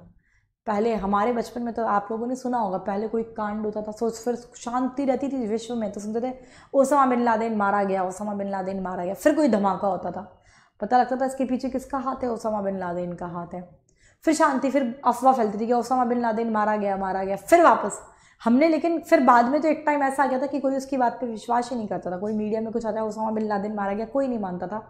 पहले हमारे बचपन में तो आप लोगों ने सुना होगा पहले कोई कांड होता था सोच फिर शांति रहती थी विश्व में तो सुनते थे ओसामा बिन लादेन मारा गया ओसामा बिन लादेन मारा गया फिर कोई धमाका होता था पता लगता था इसके पीछे किसका हाथ है ओसामा बिन लादेन का हाथ है फिर शांति फिर अफवाह फैलती थी कि ओसामा बिन लादेन मारा गया मारा गया फिर वापस हमने लेकिन फिर बाद में तो एक टाइम ऐसा आ गया था कि कोई उसकी बात पर विश्वास ही नहीं करता था कोई मीडिया में कुछ आता है ओसामा बिन लादेन मारा गया कोई नहीं मानता था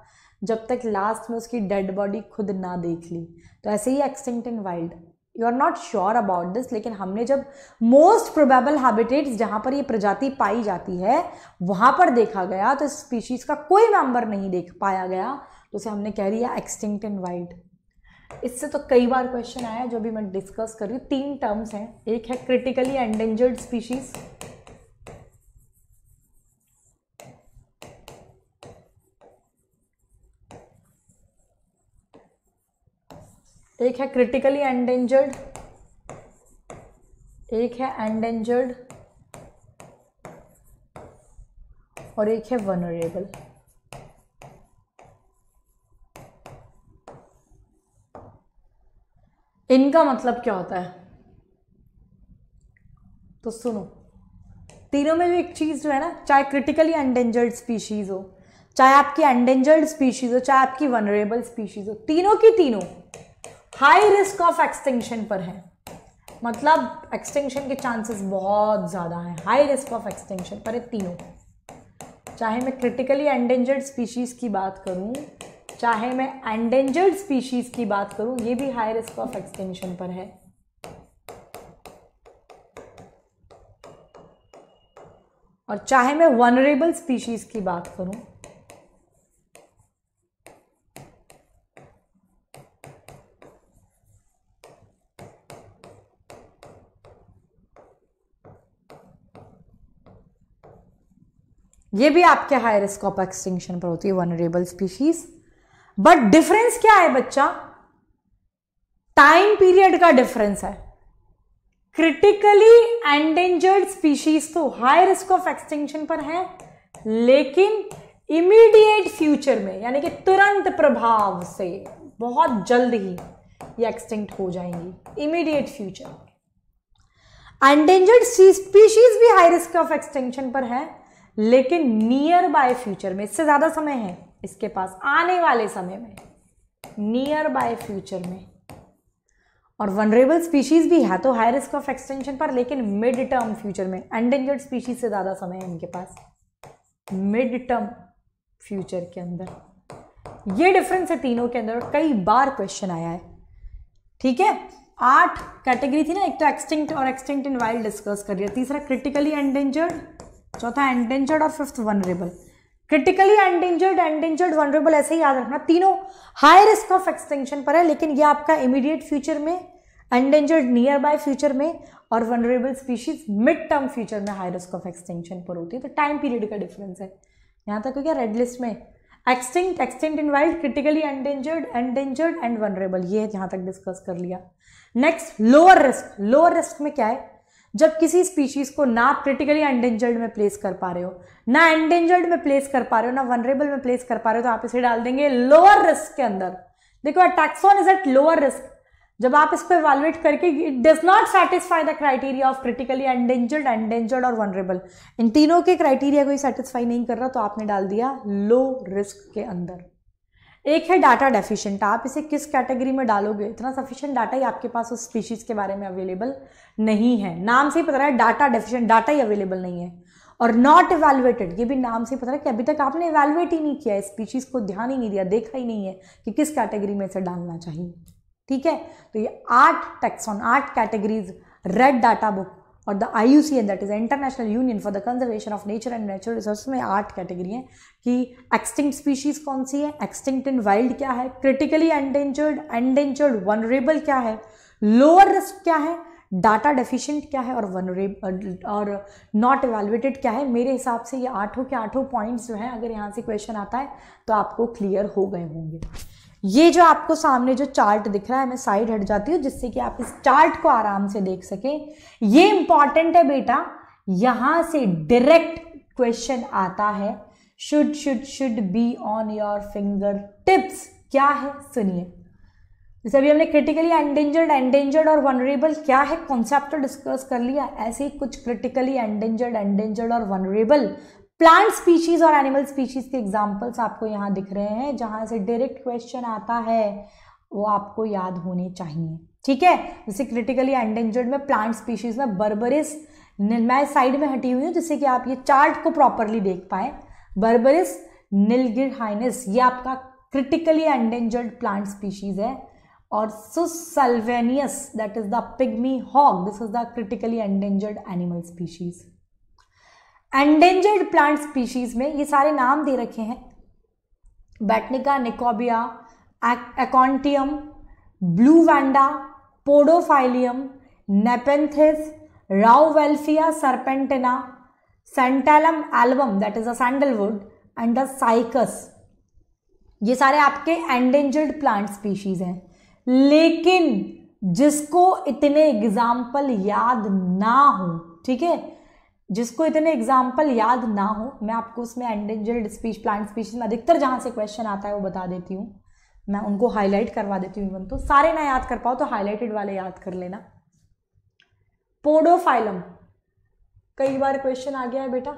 जब तक लास्ट में उसकी डेड बॉडी खुद ना देख ली तो ऐसे ही extinct in wild you are not sure about this लेकिन हमने जब मोस्ट प्रोबेबल हैबिटेट्स जहां पर ये प्रजाति पाई जाती है वहां पर देखा गया तो स्पीशीज़ का कोई मेंबर नहीं देख पाया गया तो उसे हमने कह दिया एक्सटिंक्ट एंड वाइल्ड इससे तो कई बार क्वेश्चन आया जो भी मैं डिस्कस कर रही हूँ तीन टर्म्स हैं एक है क्रिटिकली एंडेंजर्ड स्पीशीज़ एक है क्रिटिकली एंडेंजर्ड एक है एंडेंजर्ड और एक है वनरेबल इनका मतलब क्या होता है तो सुनो तीनों में जो एक चीज़ जो है ना चाहे क्रिटिकली एंडेंजर्ड स्पीशीज़ हो चाहे आपकी एंडेंजर्ड स्पीशीज़ हो चाहे आपकी वनरेबल स्पीशीज़ हो तीनों की तीनों हाई रिस्क ऑफ एक्सटिंक्शन पर है मतलब एक्सटिंक्शन के चांसेस बहुत ज़्यादा हैं हाई रिस्क ऑफ एक्सटिंक्शन पर है तीनों चाहे मैं क्रिटिकली एंडेंजर्ड स्पीशीज़ की बात करूं चाहे मैं एंडेंजर्ड स्पीशीज़ की बात करूं ये भी हाई रिस्क ऑफ एक्सटेंशन पर है और चाहे मैं वनरेबल स्पीशीज़ की बात करूं ये भी आपके हाई रिस्क ऑफ एक्सटिंक्शन पर होती है वनरेबल स्पीशीज बट डिफरेंस क्या है बच्चा टाइम पीरियड का डिफरेंस है क्रिटिकली एंडेंजर्ड स्पीशीज तो हाई रिस्क ऑफ एक्सटिंक्शन पर है लेकिन इमीडिएट फ्यूचर में यानी कि तुरंत प्रभाव से बहुत जल्द ही ये एक्सटिंक्ट हो जाएंगी इमीडिएट फ्यूचर एंडेंजर्ड स्पीशीज भी हाई रिस्क ऑफ एक्सटिंक्शन पर है लेकिन नियर बाय फ्यूचर में इससे ज़्यादा समय है इसके पास आने वाले समय में नियर बाय फ्यूचर में और वनरेबल स्पीशीज भी है तो हाई रिस्क ऑफ एक्सटेंशन पर लेकिन मिड टर्म फ्यूचर में एंडेंजर्ड स्पीशीज से ज़्यादा समय है इनके पास मिड टर्म फ्यूचर के अंदर ये डिफरेंस है तीनों के अंदर कई बार क्वेश्चन आया है ठीक है आठ कैटेगरी थी ना एक तो एक्सटिंक्ट और एक्सटिंक्ट इन वाइल्ड डिस्कस कर है तीसरा क्रिटिकली एंडेंजर्ड चौथा एंडेंजर्ड और fifth vulnerable critically endangered endangered vulnerable ऐसे ही याद रखना तीनों हाई रिस्क ऑफ एक्सटेंशन पर है लेकिन ये आपका इमीडिएट फ्यूचर में एंडेंजर्ड नियर बाय फ्यूचर में और vulnerable species mid term future में हाई रिस्क ऑफ एक्सटेंशन पर होती है तो टाइम पीरियड का डिफरेंस है यहाँ तक क्या रेड लिस्ट में extinct extinct in wild critically endangered endangered and vulnerable ये है जहाँ तक डिस्कस कर लिया next lower risk lower risk में क्या है जब किसी स्पीशीज़ को ना क्रिटिकली एंडेंजर्ड में प्लेस कर पा रहे हो ना एंडेंजर्ड में प्लेस कर पा रहे हो ना वनरेबल में प्लेस कर पा रहे हो तो आप इसे डाल देंगे लोअर रिस्क के अंदर देखो a taxon is at lower risk जब आप इसको एवेलुएट करके it does not satisfy the criteria of critically endangered endangered और वनरेबल इन तीनों के क्राइटेरिया को ही सेटिस्फाई नहीं कर रहा तो आपने डाल दिया लो रिस्क के अंदर एक है डाटा डेफिशिएंट आप इसे किस कैटेगरी में डालोगे इतना सफिशिएंट डाटा ही आपके पास उस स्पीशीज़ के बारे में अवेलेबल नहीं है नाम से ही पता है डाटा डेफिशिएंट डाटा ही अवेलेबल नहीं है और नॉट इवेलुएटेड ये भी नाम से ही पता है कि अभी तक आपने इवेलुएट ही नहीं किया है स्पीशीज़ को ध्यान ही नहीं दिया देखा ही नहीं है कि किस कैटेगरी में इसे डालना चाहिए ठीक है तो ये आठ टेक्सॉन आठ कैटेगरीज रेड डाटा बुक और the I U C N that is international union for the conservation of nature and natural resource में आठ कैटेगरी है कि एक्सटिंक्ट स्पीशीज़ कौन सी है एक्सटिंक्ट इन वाइल्ड क्या है क्रिटिकली एंडेंजर्ड एंडेंजर्ड वनरेबल क्या है लोअर रिस्क क्या है डाटा डेफिशिएंट क्या है और वनरेबल और नॉट एवेलुएटेड क्या है मेरे हिसाब से ये आठों के आठों पॉइंट्स जो हैं अगर यहाँ से क्वेश्चन आता है तो आपको क्लियर हो गए होंगे ये जो आपको सामने जो चार्ट दिख रहा है मैं साइड हट जाती हूँ जिससे कि आप इस चार्ट को आराम से देख सकें ये इंपॉर्टेंट है बेटा यहां से डायरेक्ट क्वेश्चन आता है should should should be on your finger tips क्या है सुनिए जैसे अभी हमने क्रिटिकली एंडेंजर्ड एंडेंजर्ड और वनरेबल क्या है कॉन्सेप्ट डिस्कस तो कर लिया ऐसे ही कुछ क्रिटिकली एंडेंजर्ड एंडेंजर्ड और वनरेबल प्लांट स्पीशीज और एनिमल स्पीशीज के एग्जाम्पल्स आपको यहाँ दिख रहे हैं जहाँ से डायरेक्ट क्वेश्चन आता है वो आपको याद होने चाहिए ठीक है जैसे क्रिटिकली एंडेंजर्ड में प्लांट स्पीशीज में बर्बरिस मैं साइड में हटी हुई हूँ जिससे कि आप ये चार्ट को प्रॉपरली देख पाए बर्बरिस नीलगिर हाइनस ये आपका क्रिटिकली एंडेंजर्ड प्लांट स्पीशीज है और sus salvanius that is the pygmy hog this is the critically endangered animal species endangered plant species में ये सारे नाम दे रखे हैं bentinckia nicobarica aconitum blue vanda podophyllum nepenthes rauvolfia serpentina santalum album that is a sandalwood and a cycas ये सारे आपके एंडेंजर्ड प्लांट स्पीशीज हैं लेकिन जिसको इतने एग्जाम्पल याद ना हो ठीक है जिसको इतने एग्जाम्पल याद ना हो मैं आपको उसमें एंडेंजर्ड स्पीच प्लांट स्पीशीज में अधिकतर जहाँ से क्वेश्चन आता है वो बता देती हूँ मैं उनको हाईलाइट करवा देती हूँ इवन तो सारे ना याद कर पाओ तो हाईलाइटेड वाले याद कर लेना पोडोफाइलम कई बार क्वेश्चन आ गया है बेटा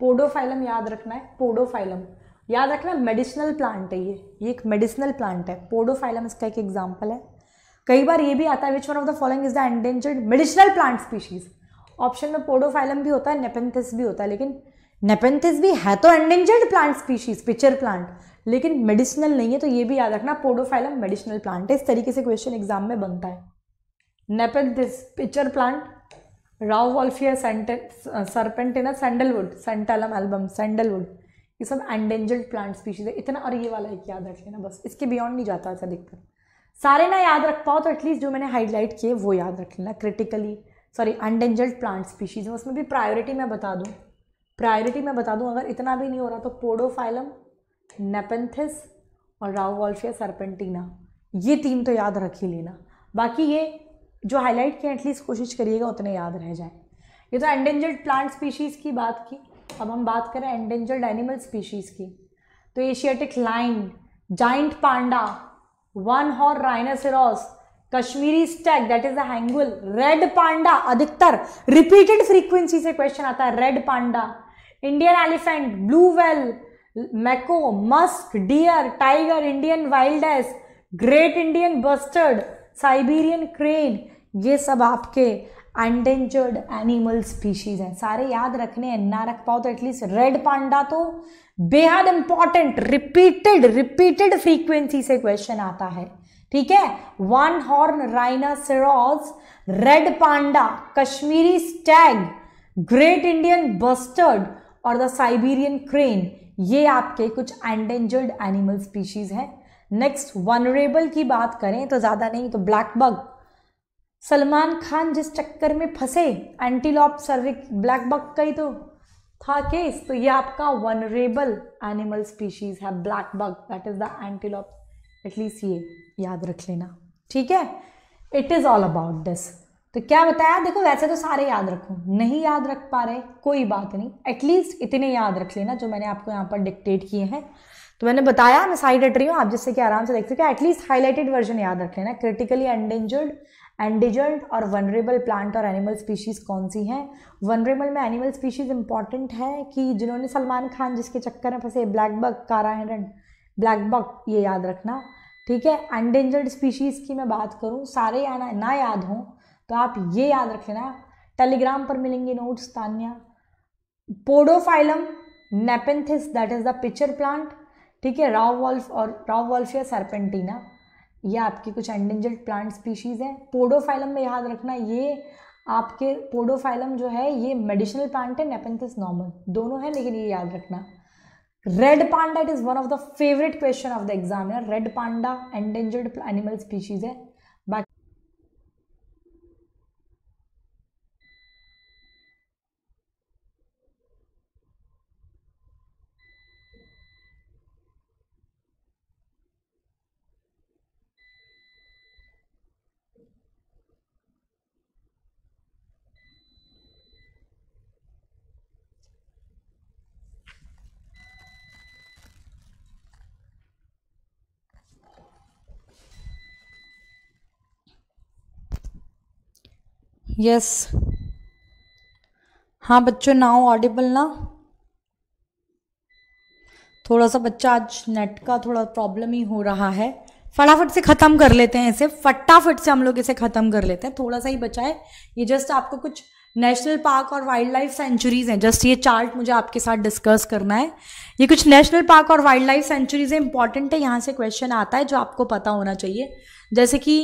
पोडोफाइलम याद रखना है पोडोफाइलम याद रखना मेडिसिनल प्लांट है ये ये एक मेडिसिनल प्लांट है पोडोफाइलम इसका एक एग्जाम्पल है कई बार ये भी आता है which one of the following is the endangered medicinal plant species option में पोडोफाइलम भी होता है नेपेंथिस भी होता है लेकिन नेपेंथिस भी है तो endangered plant species pitcher plant लेकिन मेडिसिनल नहीं है तो ये भी याद रखना पोडोफाइलम मेडिसिनल प्लांट है इस तरीके से क्वेश्चन एग्जाम में बनता है nepenthes pitcher plant rau wolfier wolfia serpentina sandalwood santalum album sandalwood ये सब एंडेंजर्ड प्लांट स्पीशीज है इतना और ये वाला एक याद रख लेना बस इसके बियॉन्ड नहीं जाता ऐसा दिखकर सारे ना याद रख पाओ तो एटलीस्ट जो मैंने हाईलाइट किए वो याद रख लेना critically sorry endangered plant species हैं उसमें भी प्रायोरिटी मैं बता दूँ प्रायोरिटी मैं बता दूँ अगर इतना भी नहीं हो रहा तो पोडोफाइलम नेपेंथिस और राउवॉल्फिया सरपेंटीना ये तीन तो याद रख ही लेना बाकी ये जो हाईलाइट किया एटलीस्ट कोशिश करिएगा उतने याद रह जाए ये तो एंडेंजर्ड प्लांट स्पीशीज़ की बात की अब हम बात करें एंडेंजर्ड एनिमल स्पीशीज़ की तो Asiatic lion giant panda one horn rhinoceros Kashmiri stag that is hangul red panda अधिकतर रिपीटेड फ्रीक्वेंसी से क्वेश्चन आता है red panda Indian elephant blue whale मैको musk deer tiger Indian wild ass great Indian bustard Siberian crane ये सब आपके अनडेंजर्ड एनिमल स्पीशीज हैं सारे याद रखने हैं ना रख पाओ तो एटलीस्ट रेड पांडा तो बेहद इंपॉर्टेंट रिपीटेड रिपीटेड फ्रीक्वेंसी से क्वेश्चन आता है ठीक है one horn rhinoceros red panda Kashmiri stag great Indian bustard और द साइबेरियन क्रेन ये आपके कुछ एंडेंजर्ड एनिमल स्पीशीज हैं नेक्स्ट वनरेबल की बात करें तो ज़्यादा नहीं तो ब्लैक बग सलमान खान जिस चक्कर में फंसे एंटीलॉप सर्विक ब्लैक बग का ही तो था केस तो ये आपका वनरेबल एनिमल स्पीशीज है black buck that is the antelope at least ये याद रख लेना ठीक है it is all about this तो क्या बताया देखो वैसे तो सारे याद रखो नहीं याद रख पा रहे कोई बात नहीं एटलीस्ट इतने याद रख लेना जो मैंने आपको यहाँ पर डिक्टेट किए हैं तो मैंने बताया मैं साइड हट रही हूँ आप जिससे कि आराम से देख सकते हैं एटलीस्ट हाईलाइटेड वर्जन याद रख लेना क्रिटिकली एंडेंजर्ड एंडिजर्ड और वनरेबल प्लांट और एनिमल स्पीशीज़ कौन सी हैं वनरेबल में एनिमल स्पीशीज़ इंपॉर्टेंट है कि जिन्होंने सलमान खान जिसके चक्कर में फंसे ब्लैक बग कारा हिरन ब्लैक बग ये याद रखना ठीक है अनडेंजर्ड स्पीशीज़ की मैं बात करूँ सारे या ना याद हों तो आप ये याद रख लेना टेलीग्राम पर मिलेंगे नोट्स तानिया podophyllum nepenthes that is the picture plant ठीक है राव वॉल्फ और राव वॉल्फ या सरपेंटीना ये आपकी कुछ एंडेंजर्ड प्लांट स्पीशीज़ हैं पोडोफाइलम में याद रखना ये आपके पोडोफाइलम जो है ये मेडिसिनल प्लांट है नेपेंथिस नॉर्मल दोनों है लेकिन ये याद रखना red panda it is one of the favourite question of the examiner red panda endangered animal species है यस हाँ बच्चों नाउ ऑडिबल ना थोड़ा सा बच्चा आज नेट का थोड़ा प्रॉब्लम ही हो रहा है फटाफट से ख़त्म कर लेते हैं इसे फटाफट से हम लोग इसे ख़त्म कर लेते हैं थोड़ा सा ही बचा है ये जस्ट आपको कुछ नेशनल पार्क और वाइल्ड लाइफ सेंचुरीज़ हैं जस्ट ये चार्ट मुझे आपके साथ डिस्कस करना है ये कुछ नेशनल पार्क और वाइल्ड लाइफ सेंचुरीज़ हैं इंपॉर्टेंट है यहाँ से क्वेश्चन आता है जो आपको पता होना चाहिए जैसे कि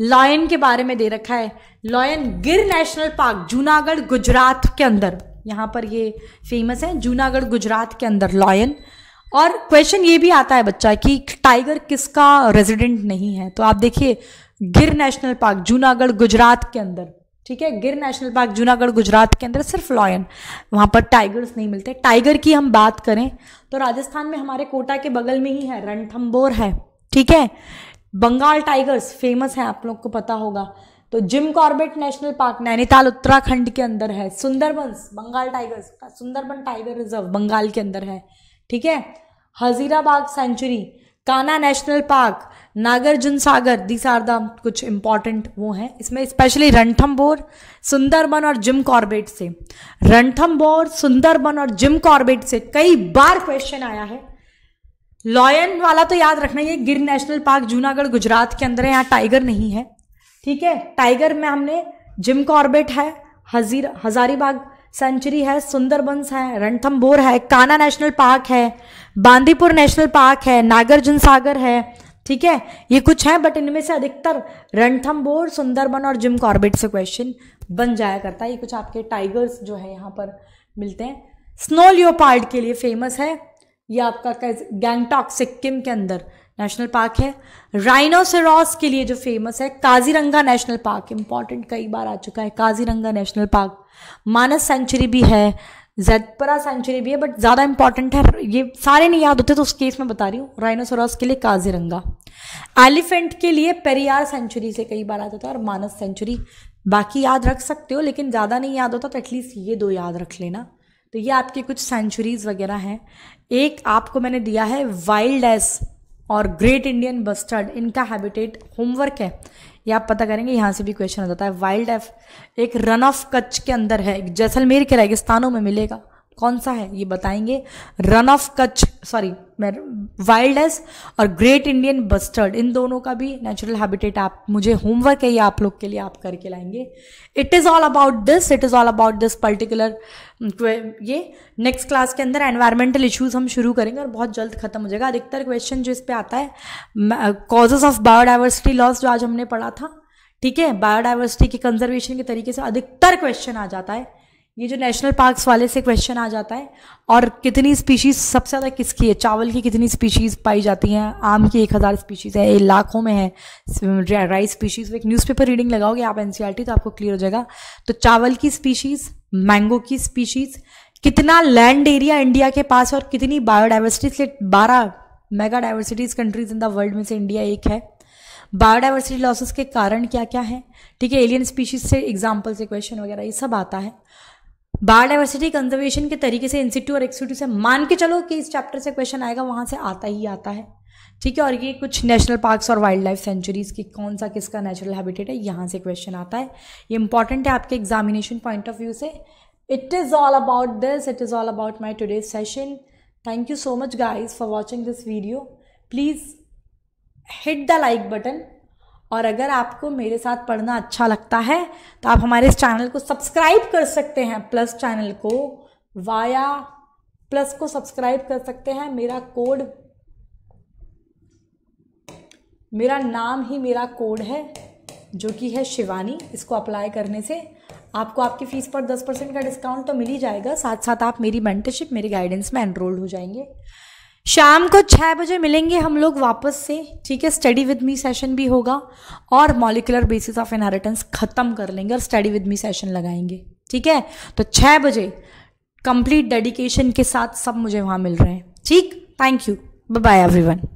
लॉयन के बारे में दे रखा है लॉयन गिर नेशनल पार्क जूनागढ़ गुजरात के अंदर यहाँ पर ये फेमस है जूनागढ़ गुजरात के अंदर लॉयन और क्वेश्चन ये भी आता है बच्चा कि टाइगर किसका रेजिडेंट नहीं है तो आप देखिए गिर नेशनल पार्क जूनागढ़ गुजरात के अंदर ठीक है गिर नेशनल पार्क जूनागढ़ गुजरात के अंदर सिर्फ लॉयन वहाँ पर टाइगर्स नहीं मिलते टाइगर की हम बात करें तो राजस्थान में हमारे कोटा के बगल में ही है रणथम्बोर है ठीक है बंगाल टाइगर्स फेमस हैं आप लोग को पता होगा तो Jim Corbett national park Nainital Uttarakhand के अंदर है Sundarbans Bengal tigers Sundarban tiger reserve Bengal के अंदर है ठीक है Hazaribagh sanctuary Kanha national park Nagarjun Sagar this are the कुछ इंपॉर्टेंट वो हैं इसमें स्पेशली रणथम बोर सुंदरबन और जिम कॉर्बेट से रणथम बोर सुंदरबन और जिम कॉर्बेट से कई बार क्वेश्चन आया है लॉयन वाला तो याद रखना ये गिर नेशनल पार्क जूनागढ़ गुजरात के अंदर है यहाँ टाइगर नहीं है ठीक है टाइगर में हमने जिम कॉर्बेट है हजीर हजारीबाग सेंचुरी है सुंदरबंस है बोर है काना नेशनल पार्क है बांदीपुर नेशनल पार्क है नागार्जुन सागर है ठीक है ये कुछ है बट इनमें से अधिकतर रणथम बोर सुंदरबन और जिम कॉर्बेट से क्वेश्चन बन जाया करता है ये कुछ आपके टाइगर्स जो है यहाँ पर मिलते हैं स्नो लियोपार्ड के लिए फेमस है ये आपका गैंगटॉक सिक्किम के अंदर नेशनल पार्क है राइनोसेरॉस के लिए जो फेमस है काजीरंगा नेशनल पार्क इंपॉर्टेंट कई बार आ चुका है Kaziranga national park Manas sanctuary भी है जैतपरा सेंचुरी भी है बट ज़्यादा इंपॉर्टेंट है ये सारे नहीं याद होते तो उस केस में बता रही हूँ राइनोसोरस के लिए काजीरंगा एलिफेंट के लिए पेरियार सेंचुरी से कई बार आता था और मानस सेंचुरी बाकी याद रख सकते हो लेकिन ज़्यादा नहीं याद होता तो एटलीस्ट ये दो याद रख लेना तो ये आपकी कुछ सेंचुरीज़ वगैरह हैं एक आपको मैंने दिया है वाइल्ड एस और ग्रेट इंडियन बस्टर्ड इनका हैबिटेट होमवर्क है ये आप पता करेंगे यहाँ से भी क्वेश्चन आ जाता है वाइल्ड एफ एक रन ऑफ कच्छ के अंदर है जैसलमेर के रेगिस्तानों में मिलेगा कौन सा है ये बताएंगे run of Kutch sorry wild और ग्रेट इंडियन बस्टर्ड इन दोनों का भी नेचुरल हैबिटेट आप मुझे होमवर्क है ये आप लोग के लिए आप करके लाएंगे it is all about this it is all about this particular ये नेक्स्ट क्लास के अंदर एनवायरमेंटल इश्यूज हम शुरू करेंगे और बहुत जल्द खत्म हो जाएगा अधिकतर क्वेश्चन जो इस पर आता है कॉजेज ऑफ बायोडाइवर्सिटी लॉस जो आज हमने पढ़ा था ठीक है बायोडाइवर्सिटी के कंजर्वेशन के तरीके से अधिकतर क्वेश्चन आ जाता है ये जो नेशनल पार्क्स वाले से क्वेश्चन आ जाता है और कितनी स्पीशीज़ सबसे ज़्यादा किसकी है चावल की कितनी स्पीशीज़ पाई जाती हैं आम की एक हज़ार स्पीशीज़ है लाखों में है राइस स्पीशीज़ एक न्यूज़पेपर रीडिंग लगाओगे आप एन e तो आपको क्लियर हो जाएगा तो चावल की स्पीशीज़ मैंगो की स्पीशीज़ कितना लैंड एरिया इंडिया के पास और कितनी बायोडाइवर्सिटी से बारह mega diversities countries in the world में से इंडिया एक है बायोडाइवर्सिटी लॉसेस के कारण क्या क्या है ठीक है एलियन स्पीशीज़ से एग्जाम्पल से क्वेश्चन वगैरह ये सब आता है बायोडाइवर्सिटी कंजर्वेशन के तरीके से इंस्टीट्यू और एक्सीट्यू से मान के चलो कि इस चैप्टर से क्वेश्चन आएगा वहाँ से आता ही आता है ठीक है और ये कुछ नेशनल पार्क्स और वाइल्ड लाइफ सेंचुरीज की कौन सा किसका नेचुरल हैबिटेट है यहाँ से क्वेश्चन आता है ये इंपॉर्टेंट है आपके एग्जामिनेशन पॉइंट ऑफ व्यू से it is all about this it is all about my today's session thank you so much guys for watching this video please hit the like button और अगर आपको मेरे साथ पढ़ना अच्छा लगता है तो आप हमारे इस चैनल को सब्सक्राइब कर सकते हैं प्लस चैनल को वाया प्लस को सब्सक्राइब कर सकते हैं मेरा कोड मेरा नाम ही मेरा कोड है जो कि है शिवानी इसको अप्लाई करने से आपको आपकी फ़ीस पर दस परसेंट का डिस्काउंट तो मिल ही जाएगा साथ साथ आप मेरी मेंटरशिप मेरी गाइडेंस में एनरोल्ड हो जाएंगे शाम को छः बजे मिलेंगे हम लोग वापस से ठीक है स्टडी विद मी सेशन भी होगा और मॉलिकुलर बेसिस ऑफ इनहेरिटेंस ख़त्म कर लेंगे और स्टडी विद मी सेशन लगाएंगे ठीक है तो छः बजे कंप्लीट डेडिकेशन के साथ सब मुझे वहाँ मिल रहे हैं ठीक थैंक यू बाय एवरीवन